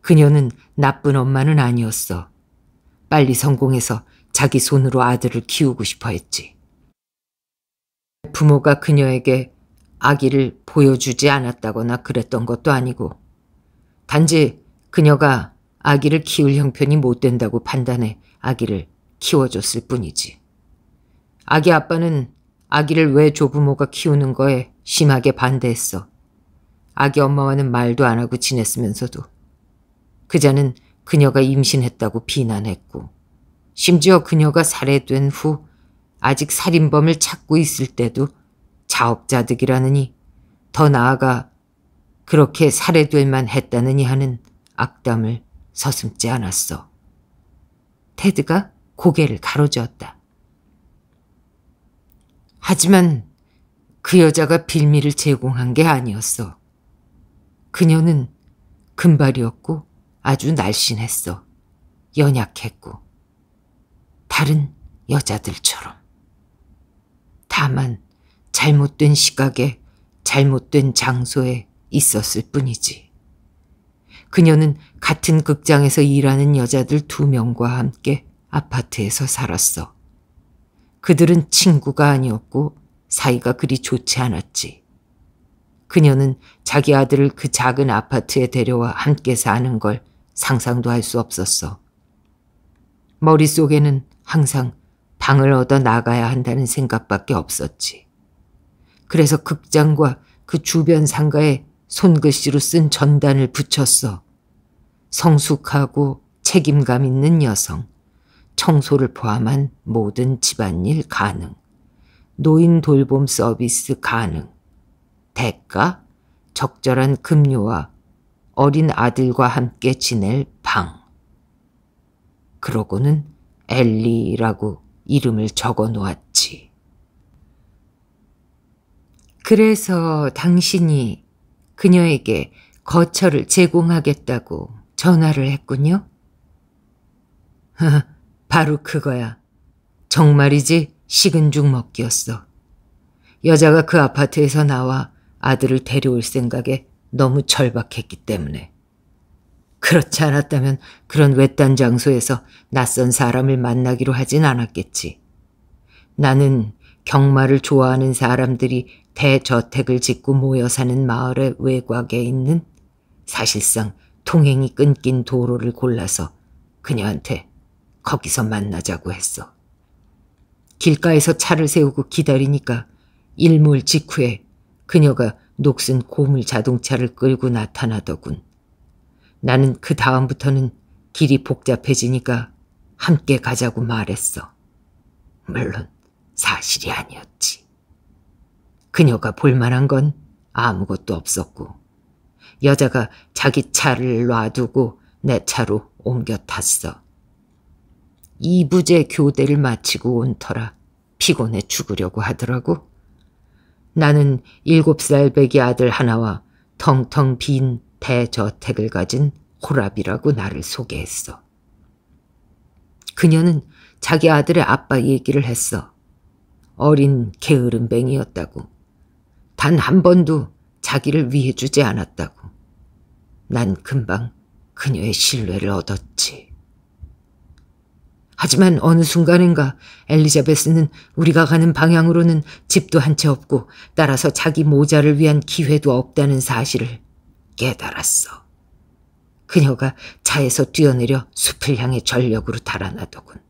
그녀는 나쁜 엄마는 아니었어. 빨리 성공해서 자기 손으로 아들을 키우고 싶어 했지. 부모가 그녀에게 아기를 보여주지 않았다거나 그랬던 것도 아니고 단지 그녀가 아기를 키울 형편이 못 된다고 판단해 아기를 키워줬을 뿐이지. 아기 아빠는 아기를 왜 조부모가 키우는 거에 심하게 반대했어. 아기 엄마와는 말도 안 하고 지냈으면서도. 그자는 그녀가 임신했다고 비난했고, 심지어 그녀가 살해된 후 아직 살인범을 찾고 있을 때도 자업자득이라느니 더 나아가 그렇게 살해될 만 했다느니 하는 악담을 서슴지 않았어. 테드가 고개를 가로저었다. 하지만 그 여자가 빌미를 제공한 게 아니었어. 그녀는 금발이었고 아주 날씬했어. 연약했고. 다른 여자들처럼. 다만 잘못된 시각에 잘못된 장소에 있었을 뿐이지. 그녀는 같은 극장에서 일하는 여자들 두 명과 함께 아파트에서 살았어. 그들은 친구가 아니었고 사이가 그리 좋지 않았지. 그녀는 자기 아들을 그 작은 아파트에 데려와 함께 사는 걸 상상도 할 수 없었어. 머릿속에는 항상 방을 얻어 나가야 한다는 생각밖에 없었지. 그래서 극장과 그 주변 상가에 손글씨로 쓴 전단을 붙였어. 성숙하고 책임감 있는 여성. 청소를 포함한 모든 집안일 가능, 노인 돌봄 서비스 가능, 대가, 적절한 급료와 어린 아들과 함께 지낼 방. 그러고는 엘리라고 이름을 적어 놓았지. 그래서 당신이 그녀에게 거처를 제공하겠다고 전화를 했군요. 바로 그거야. 정말이지 식은 죽 먹기였어. 여자가 그 아파트에서 나와 아들을 데려올 생각에 너무 절박했기 때문에. 그렇지 않았다면 그런 외딴 장소에서 낯선 사람을 만나기로 하진 않았겠지. 나는 경마를 좋아하는 사람들이 대저택을 짓고 모여 사는 마을의 외곽에 있는 사실상 통행이 끊긴 도로를 골라서 그녀한테 거기서 만나자고 했어. 길가에서 차를 세우고 기다리니까 일몰 직후에 그녀가 녹슨 고물 자동차를 끌고 나타나더군. 나는 그 다음부터는 길이 복잡해지니까 함께 가자고 말했어. 물론 사실이 아니었지. 그녀가 볼만한 건 아무것도 없었고 여자가 자기 차를 놔두고 내 차로 옮겨 탔어. 이부제 교대를 마치고 온 터라 피곤해 죽으려고 하더라고. 나는 일곱 살 배기 아들 하나와 텅텅 빈 대저택을 가진 호랍이라고 나를 소개했어. 그녀는 자기 아들의 아빠 얘기를 했어. 어린 게으름뱅이였다고. 단 한 번도 자기를 위해 주지 않았다고. 난 금방 그녀의 신뢰를 얻었지. 하지만 어느 순간인가 엘리자베스는 우리가 가는 방향으로는 집도 한 채 없고 따라서 자기 모자를 위한 기회도 없다는 사실을 깨달았어. 그녀가 차에서 뛰어내려 숲을 향해 전력으로 달아나더군.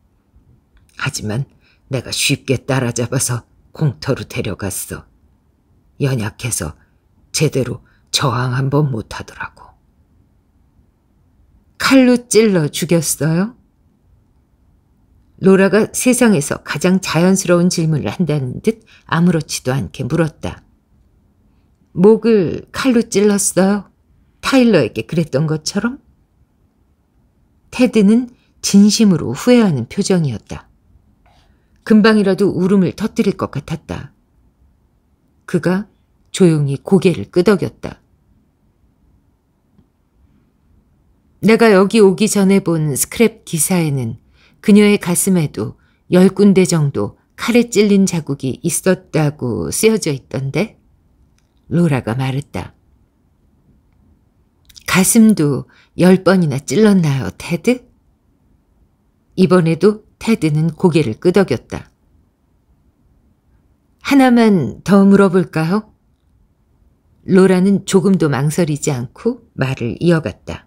하지만 내가 쉽게 따라잡아서 공터로 데려갔어. 연약해서 제대로 저항 한번 못하더라고. 칼로 찔러 죽였어요? 로라가 세상에서 가장 자연스러운 질문을 한다는 듯 아무렇지도 않게 물었다. 목을 칼로 찔렀어요. 타일러에게 그랬던 것처럼? 테드는 진심으로 후회하는 표정이었다. 금방이라도 울음을 터뜨릴 것 같았다. 그가 조용히 고개를 끄덕였다. 내가 여기 오기 전에 본 스크랩 기사에는 그녀의 가슴에도 열 군데 정도 칼에 찔린 자국이 있었다고 쓰여져 있던데? 로라가 말했다. 가슴도 열 번이나 찔렀나요, 테드? 이번에도 테드는 고개를 끄덕였다. 하나만 더 물어볼까요? 로라는 조금도 망설이지 않고 말을 이어갔다.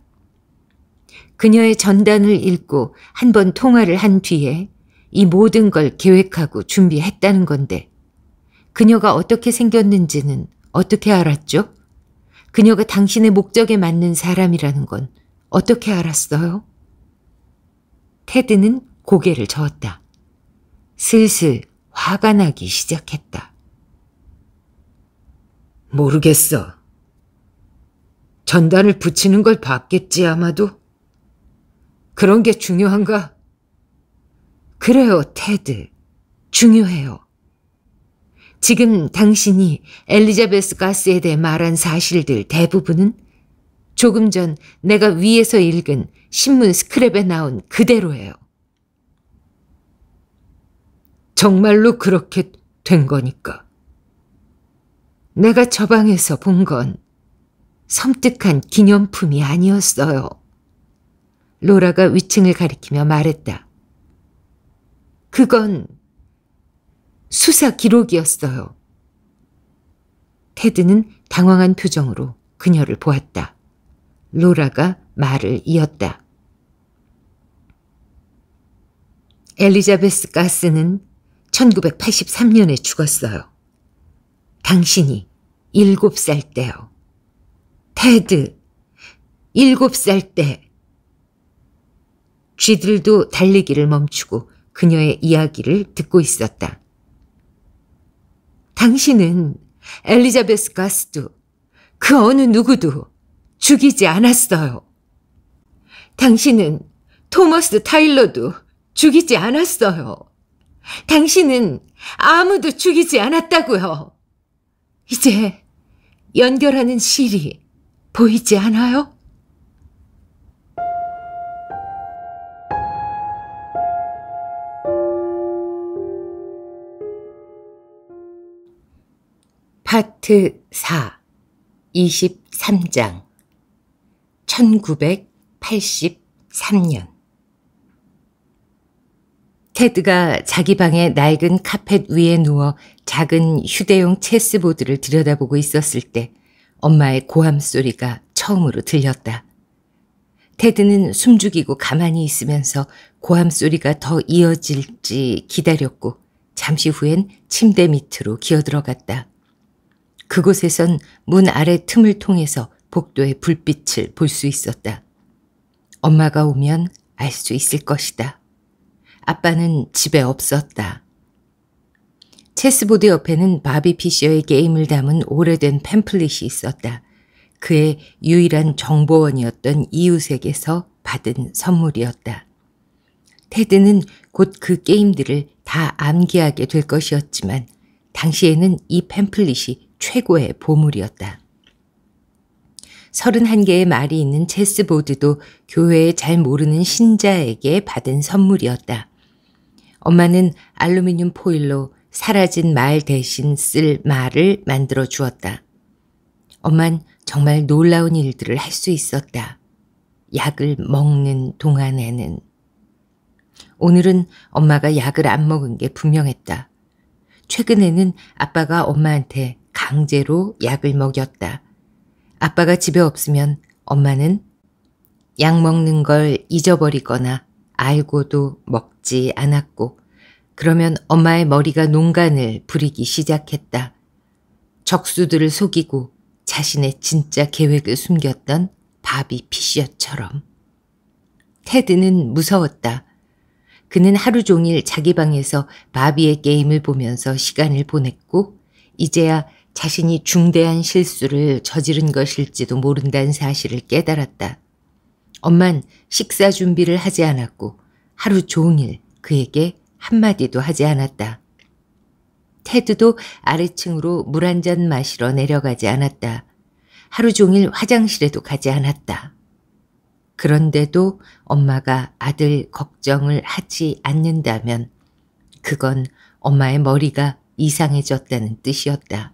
그녀의 전단을 읽고 한 번 통화를 한 뒤에 이 모든 걸 계획하고 준비했다는 건데 그녀가 어떻게 생겼는지는 어떻게 알았죠? 그녀가 당신의 목적에 맞는 사람이라는 건 어떻게 알았어요? 테드는 고개를 저었다. 슬슬 화가 나기 시작했다. 모르겠어. 전단을 붙이는 걸 봤겠지 아마도. 그런 게 중요한가? 그래요, 테드. 중요해요. 지금 당신이 엘리자베스 가스에 대해 말한 사실들 대부분은 조금 전 내가 위에서 읽은 신문 스크랩에 나온 그대로예요. 정말로 그렇게 된 거니까. 내가 저 방에서 본 건 섬뜩한 기념품이 아니었어요. 로라가 위층을 가리키며 말했다. 그건 수사 기록이었어요. 테드는 당황한 표정으로 그녀를 보았다. 로라가 말을 이었다. 엘리자베스 가스는 1983년에 죽었어요. 당신이 7살 때요. 테드, 7살 때. 쥐들도 달리기를 멈추고 그녀의 이야기를 듣고 있었다. 당신은 엘리자베스 가스도 그 어느 누구도 죽이지 않았어요. 당신은 토머스 타일러도 죽이지 않았어요. 당신은 아무도 죽이지 않았다고요. 이제 연결하는 실이 보이지 않아요? 파트 4 23장 1983년 테드가 자기 방의 낡은 카펫 위에 누워 작은 휴대용 체스보드를 들여다보고 있었을 때 엄마의 고함 소리가 처음으로 들렸다. 테드는 숨죽이고 가만히 있으면서 고함 소리가 더 이어질지 기다렸고 잠시 후엔 침대 밑으로 기어들어갔다. 그곳에선 문 아래 틈을 통해서 복도의 불빛을 볼 수 있었다. 엄마가 오면 알 수 있을 것이다. 아빠는 집에 없었다. 체스보드 옆에는 바비 피셔의 게임을 담은 오래된 팸플릿이 있었다. 그의 유일한 정보원이었던 이웃에게서 받은 선물이었다. 테드는 곧 그 게임들을 다 암기하게 될 것이었지만 당시에는 이 팸플릿이 최고의 보물이었다. 31개의 말이 있는 체스보드도 교회에 잘 모르는 신자에게 받은 선물이었다. 엄마는 알루미늄 포일로 사라진 말 대신 쓸 말을 만들어 주었다. 엄만 정말 놀라운 일들을 할 수 있었다. 약을 먹는 동안에는. 오늘은 엄마가 약을 안 먹은 게 분명했다. 최근에는 아빠가 엄마한테 강제로 약을 먹였다. 아빠가 집에 없으면 엄마는 약 먹는 걸 잊어버리거나 알고도 먹지 않았고 그러면 엄마의 머리가 농간을 부리기 시작했다. 적수들을 속이고 자신의 진짜 계획을 숨겼던 바비 피셔처럼. 테드는 무서웠다. 그는 하루 종일 자기 방에서 바비의 게임을 보면서 시간을 보냈고 이제야 자신이 중대한 실수를 저지른 것일지도 모른다는 사실을 깨달았다. 엄만 식사 준비를 하지 않았고 하루 종일 그에게 한마디도 하지 않았다. 테드도 아래층으로 물 한 잔 마시러 내려가지 않았다. 하루 종일 화장실에도 가지 않았다. 그런데도 엄마가 아들 걱정을 하지 않는다면 그건 엄마의 머리가 이상해졌다는 뜻이었다.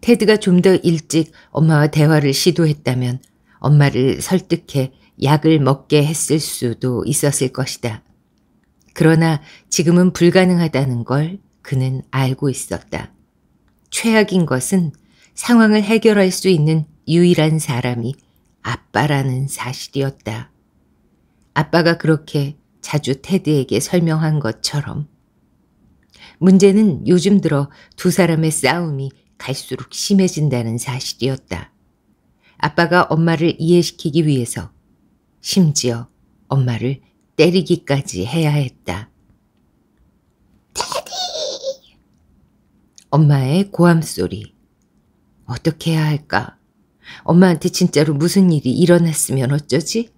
테드가 좀 더 일찍 엄마와 대화를 시도했다면 엄마를 설득해 약을 먹게 했을 수도 있었을 것이다. 그러나 지금은 불가능하다는 걸 그는 알고 있었다. 최악인 것은 상황을 해결할 수 있는 유일한 사람이 아빠라는 사실이었다. 아빠가 그렇게 자주 테드에게 설명한 것처럼 문제는 요즘 들어 두 사람의 싸움이 갈수록 심해진다는 사실이었다. 아빠가 엄마를 이해시키기 위해서 심지어 엄마를 때리기까지 해야 했다. 테디! 엄마의 고함 소리. 어떻게 해야 할까? 엄마한테 진짜로 무슨 일이 일어났으면 어쩌지?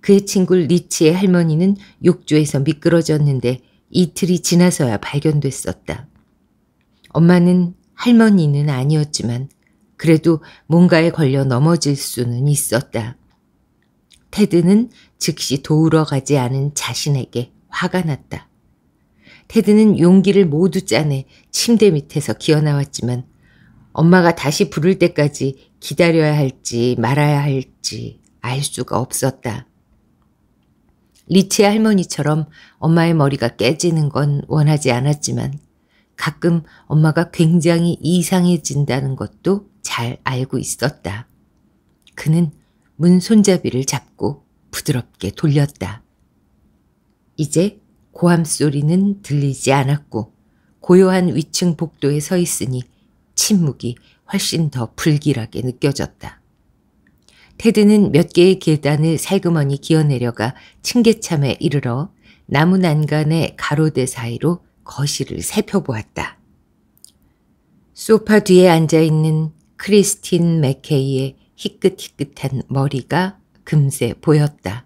그의 친구 리치의 할머니는 욕조에서 미끄러졌는데 이틀이 지나서야 발견됐었다. 엄마는 할머니는 아니었지만 그래도 뭔가에 걸려 넘어질 수는 있었다. 테드는 즉시 도우러 가지 않은 자신에게 화가 났다. 테드는 용기를 모두 짜내 침대 밑에서 기어나왔지만 엄마가 다시 부를 때까지 기다려야 할지 말아야 할지 알 수가 없었다. 리치의 할머니처럼 엄마의 머리가 깨지는 건 원하지 않았지만 가끔 엄마가 굉장히 이상해진다는 것도 잘 알고 있었다. 그는 문 손잡이를 잡고 부드럽게 돌렸다. 이제 고함 소리는 들리지 않았고 고요한 위층 복도에 서 있으니 침묵이 훨씬 더 불길하게 느껴졌다. 테드는 몇 개의 계단을 살그머니 기어내려가 층계참에 이르러 나무 난간의 가로대 사이로 거실을 살펴보았다. 소파 뒤에 앉아있는 크리스틴 맥케이의 희끗희끗한 머리가 금세 보였다.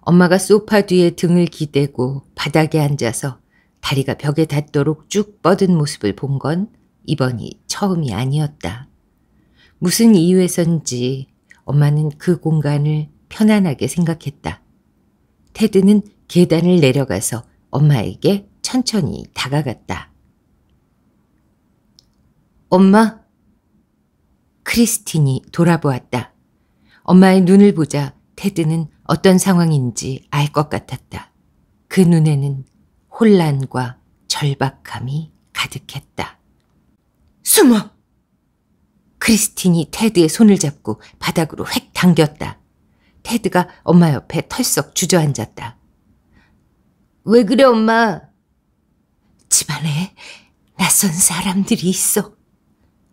엄마가 소파 뒤에 등을 기대고 바닥에 앉아서 다리가 벽에 닿도록 쭉 뻗은 모습을 본 건 이번이 처음이 아니었다. 무슨 이유에선지 엄마는 그 공간을 편안하게 생각했다. 테드는 계단을 내려가서 엄마에게 천천히 다가갔다. 엄마? 크리스틴이 돌아보았다. 엄마의 눈을 보자 테드는 어떤 상황인지 알 것 같았다. 그 눈에는 혼란과 절박함이 가득했다. 숨어! 크리스틴이 테드의 손을 잡고 바닥으로 획 당겼다. 테드가 엄마 옆에 털썩 주저앉았다. 왜 그래 엄마? 집안에 낯선 사람들이 있어.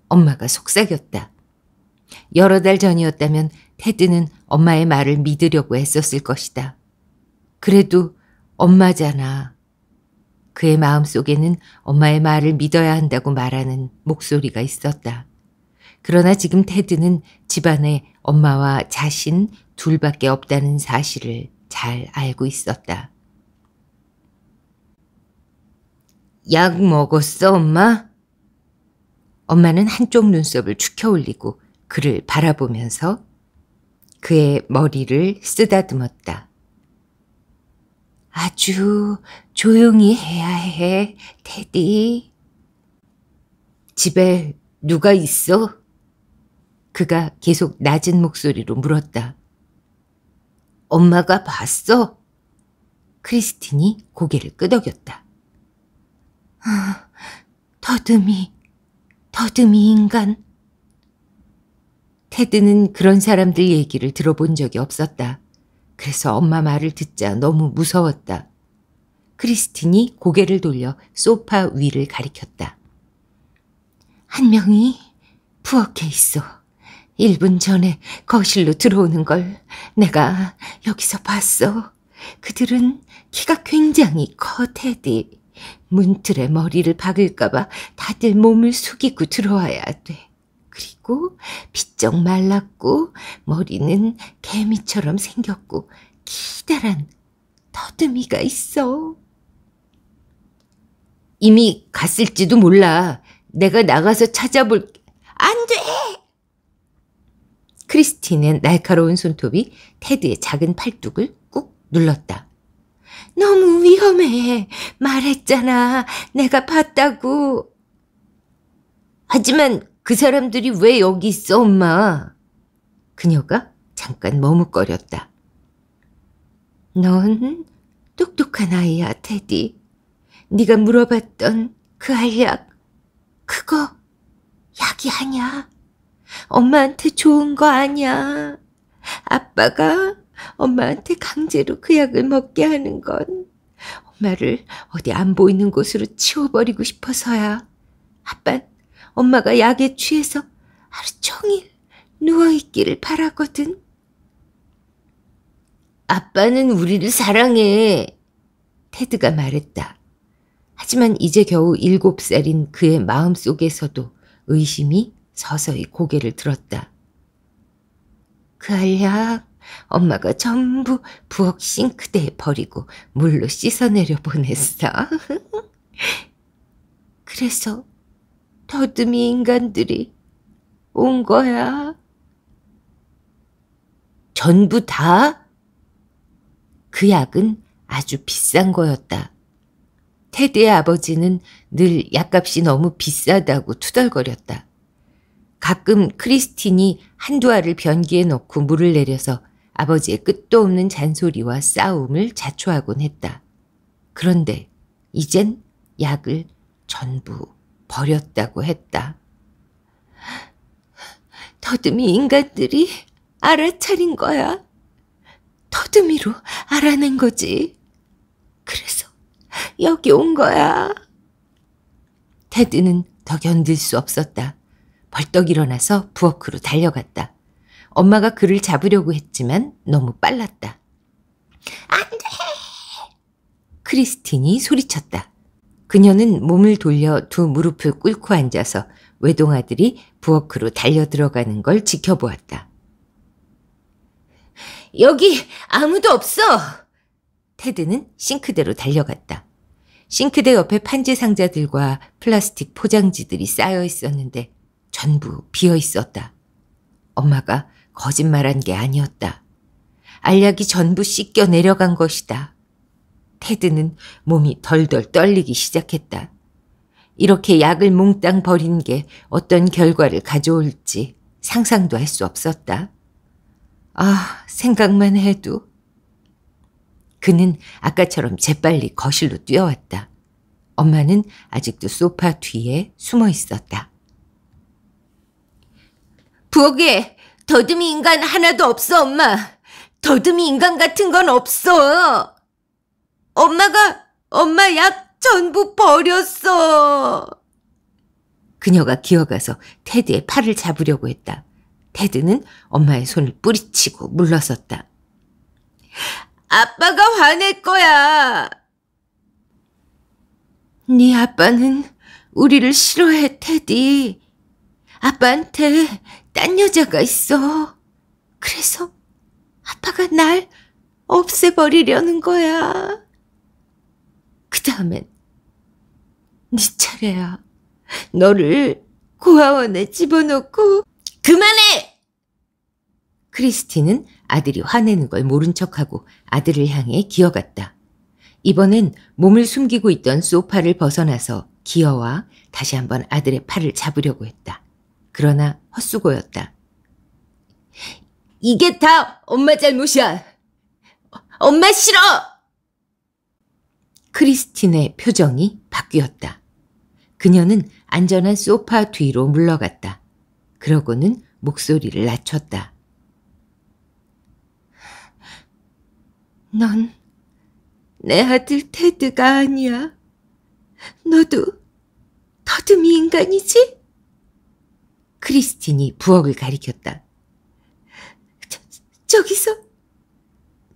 엄마가 속삭였다. 여러 달 전이었다면 테드는 엄마의 말을 믿으려고 했었을 것이다. 그래도 엄마잖아. 그의 마음 속에는 엄마의 말을 믿어야 한다고 말하는 목소리가 있었다. 그러나 지금 테드는 집안에 엄마와 자신 둘밖에 없다는 사실을 잘 알고 있었다. 약 먹었어, 엄마? 엄마는 한쪽 눈썹을 축혀 올리고 그를 바라보면서 그의 머리를 쓰다듬었다. 아주 조용히 해야 해, 테디. 집에 누가 있어? 그가 계속 낮은 목소리로 물었다. 엄마가 봤어? 크리스틴이 고개를 끄덕였다. 더듬이, 더듬이 인간. 테드는 그런 사람들 얘기를 들어본 적이 없었다. 그래서 엄마 말을 듣자 너무 무서웠다. 크리스틴이 고개를 돌려 소파 위를 가리켰다. 한 명이 부엌에 있어. 1분 전에 거실로 들어오는 걸 내가 여기서 봤어. 그들은 키가 굉장히 커, 테디. 문틀에 머리를 박을까봐 다들 몸을 숙이고 들어와야 돼. 그리고 비쩍 말랐고 머리는 개미처럼 생겼고 기다란 더듬이가 있어. 이미 갔을지도 몰라. 내가 나가서 찾아볼... 안 돼! 크리스틴은 날카로운 손톱이 테드의 작은 팔뚝을 꾹 눌렀다. 너무 위험해. 말했잖아. 내가 봤다고. 하지만 그 사람들이 왜 여기 있어, 엄마? 그녀가 잠깐 머뭇거렸다. 넌 똑똑한 아이야, 테디. 네가 물어봤던 그 알약, 그거 약이 아니야. 엄마한테 좋은 거 아니야. 아빠가 엄마한테 강제로 그 약을 먹게 하는 건 엄마를 어디 안 보이는 곳으로 치워버리고 싶어서야. 아빤, 엄마가 약에 취해서 하루 종일 누워있기를 바라거든. 아빠는 우리를 사랑해. 테드가 말했다. 하지만 이제 겨우 일곱 살인 그의 마음 속에서도 의심이 서서히 고개를 들었다. 그 알약 엄마가 전부 부엌 싱크대에 버리고 물로 씻어내려 보냈어. 그래서 더듬이 인간들이 온 거야. 전부 다? 그 약은 아주 비싼 거였다. 테드의 아버지는 늘 약값이 너무 비싸다고 투덜거렸다. 가끔 크리스틴이 한두 알을 변기에 넣고 물을 내려서 아버지의 끝도 없는 잔소리와 싸움을 자초하곤 했다. 그런데 이젠 약을 전부 버렸다고 했다. 더듬이 인간들이 알아차린 거야. 더듬이로 알아낸 거지. 그래서 여기 온 거야. 테드는 더 견딜 수 없었다. 벌떡 일어나서 부엌으로 달려갔다. 엄마가 그를 잡으려고 했지만 너무 빨랐다. 안 돼! 크리스틴이 소리쳤다. 그녀는 몸을 돌려 두 무릎을 꿇고 앉아서 외동아들이 부엌으로 달려 들어가는 걸 지켜보았다. 여기 아무도 없어! 테드는 싱크대로 달려갔다. 싱크대 옆에 판지 상자들과 플라스틱 포장지들이 쌓여 있었는데 전부 비어 있었다. 엄마가 거짓말한 게 아니었다. 알약이 전부 씻겨 내려간 것이다. 테드는 몸이 덜덜 떨리기 시작했다. 이렇게 약을 몽땅 버린 게 어떤 결과를 가져올지 상상도 할 수 없었다. 아, 생각만 해도. 그는 아까처럼 재빨리 거실로 뛰어왔다. 엄마는 아직도 소파 뒤에 숨어 있었다. 부엌에 더듬이 인간 하나도 없어, 엄마. 더듬이 인간 같은 건 없어. 엄마가 엄마 약 전부 버렸어. 그녀가 기어가서 테드의 팔을 잡으려고 했다. 테드는 엄마의 손을 뿌리치고 물러섰다. 아빠가 화낼 거야. 네 아빠는 우리를 싫어해, 테디. 아빠한테 딴 여자가 있어. 그래서 아빠가 날 없애버리려는 거야. 그 다음엔 네 차례야. 너를 고아원에 집어넣고 그만해! 크리스티는 아들이 화내는 걸 모른 척하고 아들을 향해 기어갔다. 이번엔 몸을 숨기고 있던 소파를 벗어나서 기어와 다시 한번 아들의 팔을 잡으려고 했다. 그러나 헛수고였다. 이게 다 엄마 잘못이야. 엄마 싫어! 크리스틴의 표정이 바뀌었다. 그녀는 안전한 소파 뒤로 물러갔다. 그러고는 목소리를 낮췄다. 넌 내 아들 테드가 아니야. 너도 더듬이 인간이지? 크리스틴이 부엌을 가리켰다. 저, 저기서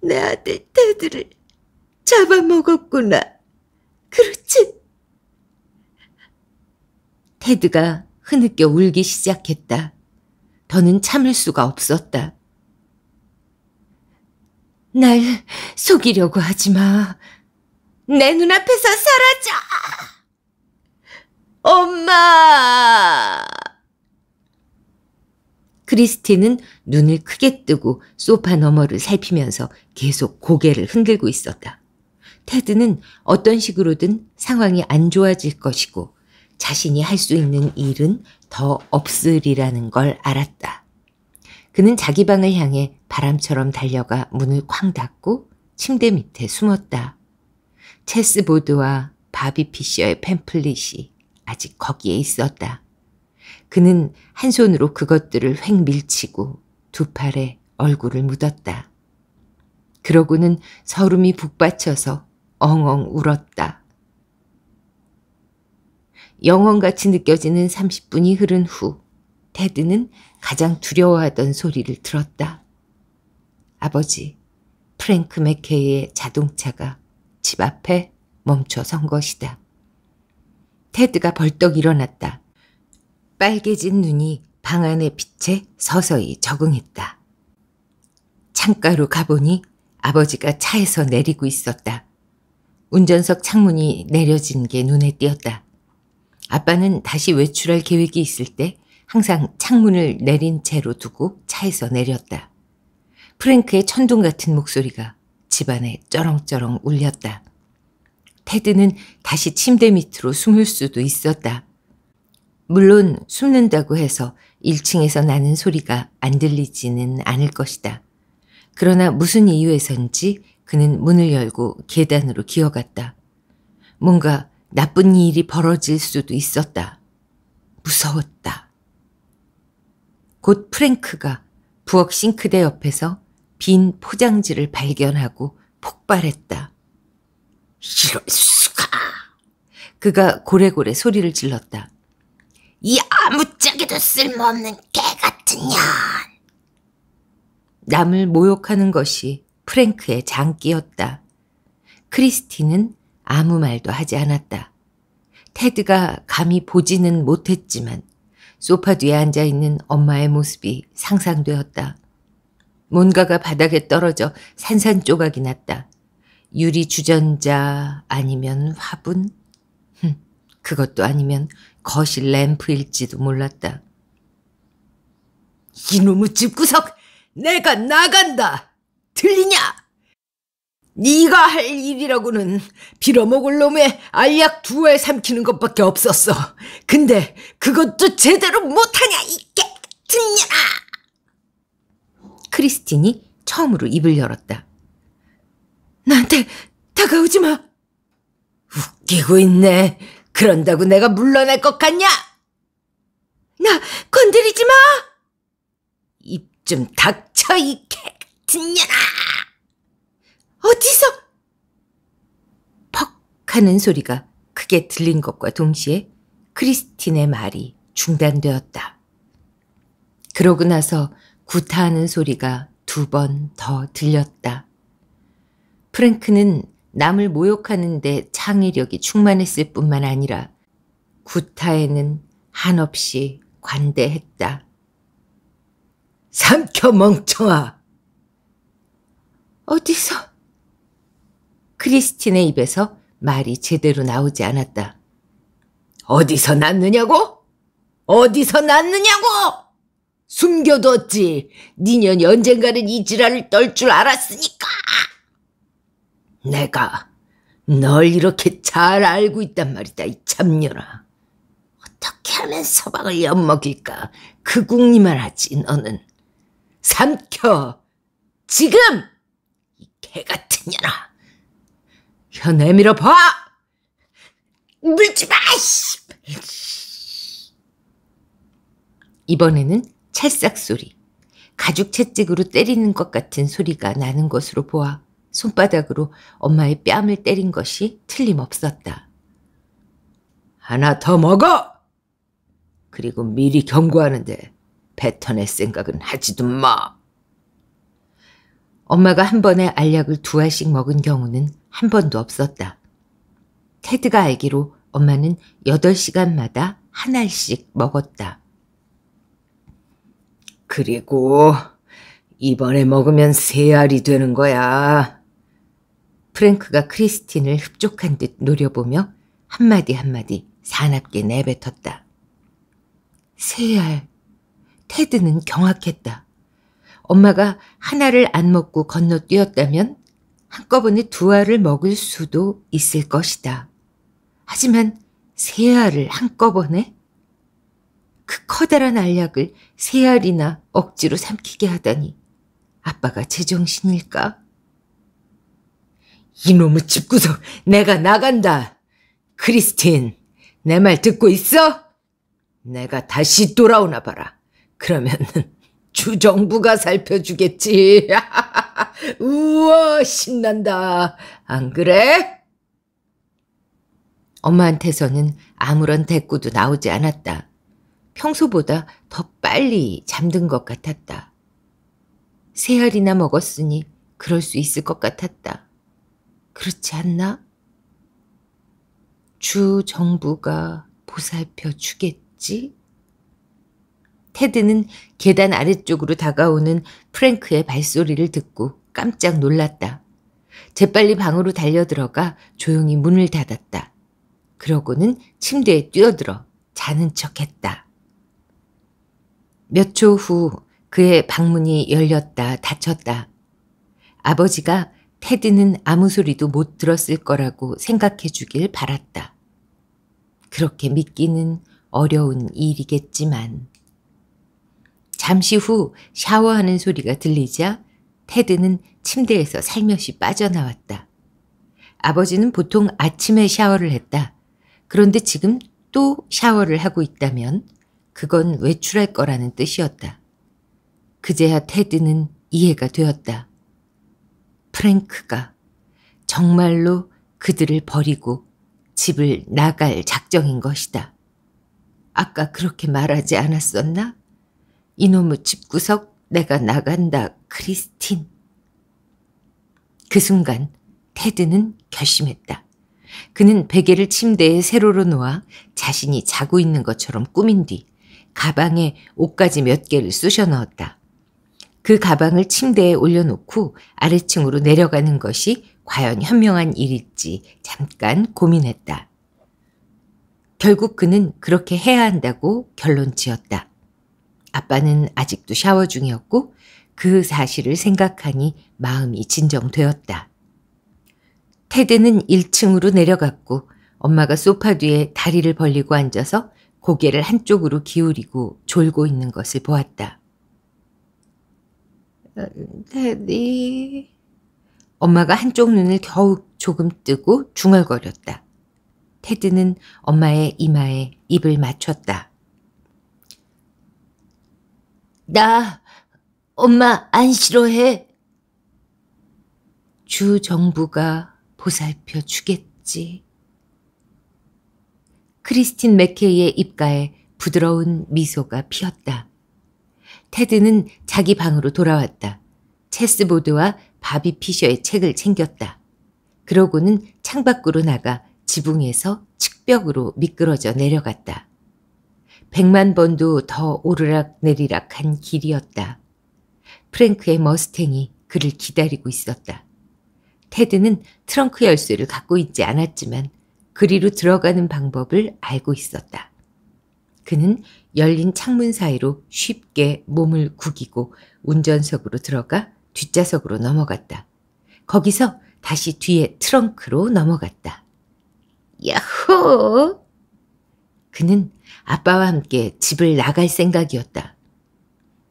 내 아들 테드를 잡아먹었구나. 그렇지? 테드가 흐느껴 울기 시작했다. 더는 참을 수가 없었다. 날 속이려고 하지 마. 내 눈앞에서 사라져! 엄마! 크리스티는 눈을 크게 뜨고 소파 너머를 살피면서 계속 고개를 흔들고 있었다. 테드는 어떤 식으로든 상황이 안 좋아질 것이고 자신이 할 수 있는 일은 더 없으리라는 걸 알았다. 그는 자기 방을 향해 바람처럼 달려가 문을 쾅 닫고 침대 밑에 숨었다. 체스보드와 바비 피셔의 팸플릿이 아직 거기에 있었다. 그는 한 손으로 그것들을 횡 밀치고 두 팔에 얼굴을 묻었다. 그러고는 서름이 북받쳐서 엉엉 울었다. 영원같이 느껴지는 30분이 흐른 후 테드는 가장 두려워하던 소리를 들었다. 아버지, 프랭크 맥케이의 자동차가 집 앞에 멈춰 선 것이다. 테드가 벌떡 일어났다. 빨개진 눈이 방 안의 빛에 서서히 적응했다. 창가로 가보니 아버지가 차에서 내리고 있었다. 운전석 창문이 내려진 게 눈에 띄었다. 아빠는 다시 외출할 계획이 있을 때 항상 창문을 내린 채로 두고 차에서 내렸다. 프랭크의 천둥 같은 목소리가 집안에 쩌렁쩌렁 울렸다. 테드는 다시 침대 밑으로 숨을 수도 있었다. 물론 숨는다고 해서 1층에서 나는 소리가 안 들리지는 않을 것이다. 그러나 무슨 이유에선지 그는 문을 열고 계단으로 기어갔다. 뭔가 나쁜 일이 벌어질 수도 있었다. 무서웠다. 곧 프랭크가 부엌 싱크대 옆에서 빈 포장지를 발견하고 폭발했다. 이럴 수가! 그가 고래고래 소리를 질렀다. 이 아무짝에도 쓸모없는 개 같은 년. 남을 모욕하는 것이 프랭크의 장기였다. 크리스티는 아무 말도 하지 않았다. 테드가 감히 보지는 못했지만 소파 뒤에 앉아 있는 엄마의 모습이 상상되었다. 뭔가가 바닥에 떨어져 산산조각이 났다. 유리 주전자 아니면 화분? 흠, 그것도 아니면 거실 램프일지도 몰랐다. 이놈의 집구석 내가 나간다. 들리냐? 네가 할 일이라고는 빌어먹을 놈의 알약 두 알 삼키는 것밖에 없었어. 근데 그것도 제대로 못하냐 이깨끗리냐 크리스틴이 처음으로 입을 열었다. 나한테 다가오지 마. 웃기고 있네. 그런다고 내가 물러날 것 같냐? 나 건드리지 마! 입 좀 닥쳐, 이 개 같은 년 어디서? 퍽 하는 소리가 크게 들린 것과 동시에 크리스틴의 말이 중단되었다. 그러고 나서 구타하는 소리가 두 번 더 들렸다. 프랭크는 남을 모욕하는데 창의력이 충만했을 뿐만 아니라 구타에는 한없이 관대했다. 삼켜 멍청아! 어디서? 크리스틴의 입에서 말이 제대로 나오지 않았다. 어디서 났느냐고? 어디서 났느냐고! 숨겨뒀지. 니년 언젠가는 이 지랄을 떨 줄 알았으니까! 내가 널 이렇게 잘 알고 있단 말이다 이 참녀라. 어떻게 하면 서방을 엿먹일까 그 궁리만 하지 너는. 삼켜! 지금! 이 개같은 년아! 혀 내밀어 봐! 물지 마! 이번에는 찰싹 소리, 가죽 채찍으로 때리는 것 같은 소리가 나는 것으로 보아 손바닥으로 엄마의 뺨을 때린 것이 틀림없었다. 하나 더 먹어! 그리고 미리 경고하는데 뱉어낼 생각은 하지도 마. 엄마가 한 번에 알약을 두 알씩 먹은 경우는 한 번도 없었다. 테드가 알기로 엄마는 8시간마다 한 알씩 먹었다. 그리고 이번에 먹으면 세 알이 되는 거야. 프랭크가 크리스틴을 흡족한 듯 노려보며 한마디 한마디 사납게 내뱉었다. 세알, 테드는 경악했다. 엄마가 하나를 안 먹고 건너뛰었다면 한꺼번에 두 알을 먹을 수도 있을 것이다. 하지만 세 알을 한꺼번에? 그 커다란 알약을 세 알이나 억지로 삼키게 하다니 아빠가 제정신일까? 이놈의 집구석 내가 나간다. 크리스틴 내 말 듣고 있어? 내가 다시 돌아오나 봐라. 그러면은 주정부가 살펴주겠지. 우와 신난다. 안 그래? 엄마한테서는 아무런 대꾸도 나오지 않았다. 평소보다 더 빨리 잠든 것 같았다. 세 알이나 먹었으니 그럴 수 있을 것 같았다. 그렇지 않나? 주 정부가 보살펴 주겠지? 테드는 계단 아래쪽으로 다가오는 프랭크의 발소리를 듣고 깜짝 놀랐다. 재빨리 방으로 달려들어가 조용히 문을 닫았다. 그러고는 침대에 뛰어들어 자는 척했다. 몇 초 후 그의 방문이 열렸다 닫혔다. 아버지가 테드는 아무 소리도 못 들었을 거라고 생각해 주길 바랐다. 그렇게 믿기는 어려운 일이겠지만. 잠시 후 샤워하는 소리가 들리자 테드는 침대에서 살며시 빠져나왔다. 아버지는 보통 아침에 샤워를 했다. 그런데 지금 또 샤워를 하고 있다면 그건 외출할 거라는 뜻이었다. 그제야 테드는 이해가 되었다. 프랭크가 정말로 그들을 버리고 집을 나갈 작정인 것이다. 아까 그렇게 말하지 않았었나? 이놈의 집구석 내가 나간다, 크리스틴. 그 순간 테드는 결심했다. 그는 베개를 침대에 세로로 놓아 자신이 자고 있는 것처럼 꾸민 뒤 가방에 옷까지 몇 개를 쑤셔 넣었다. 그 가방을 침대에 올려놓고 아래층으로 내려가는 것이 과연 현명한 일일지 잠깐 고민했다. 결국 그는 그렇게 해야 한다고 결론 지었다. 아빠는 아직도 샤워 중이었고 그 사실을 생각하니 마음이 진정되었다. 테드는 1층으로 내려갔고 엄마가 소파 뒤에 다리를 벌리고 앉아서 고개를 한쪽으로 기울이고 졸고 있는 것을 보았다. 테디. 네. 엄마가 한쪽 눈을 겨우 조금 뜨고 중얼거렸다. 테드는 엄마의 이마에 입을 맞췄다. 나 엄마 안 싫어해. 주 정부가 보살펴 주겠지. 크리스틴 맥케이의 입가에 부드러운 미소가 피었다. 테드는 자기 방으로 돌아왔다. 체스보드와 바비 피셔의 책을 챙겼다. 그러고는 창밖으로 나가 지붕에서 측벽으로 미끄러져 내려갔다. 백만 번도 더 오르락 내리락 한 길이었다. 프랭크의 머스탱이 그를 기다리고 있었다. 테드는 트렁크 열쇠를 갖고 있지 않았지만 그리로 들어가는 방법을 알고 있었다. 그는 열린 창문 사이로 쉽게 몸을 구기고 운전석으로 들어가 뒷좌석으로 넘어갔다. 거기서 다시 뒤에 트렁크로 넘어갔다. 야호! 그는 아빠와 함께 집을 나갈 생각이었다.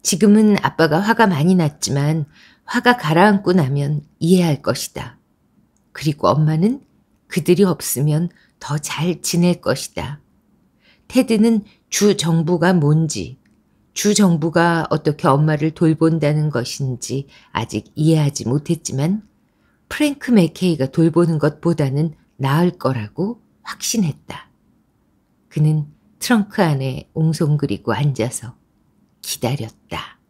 지금은 아빠가 화가 많이 났지만 화가 가라앉고 나면 이해할 것이다. 그리고 엄마는 그들이 없으면 더 잘 지낼 것이다. 테드는 주 정부가 뭔지, 주 정부가 어떻게 엄마를 돌본다는 것인지 아직 이해하지 못했지만 프랭크 맥케이가 돌보는 것보다는 나을 거라고 확신했다. 그는 트렁크 안에 옹송그리고 앉아서 기다렸다.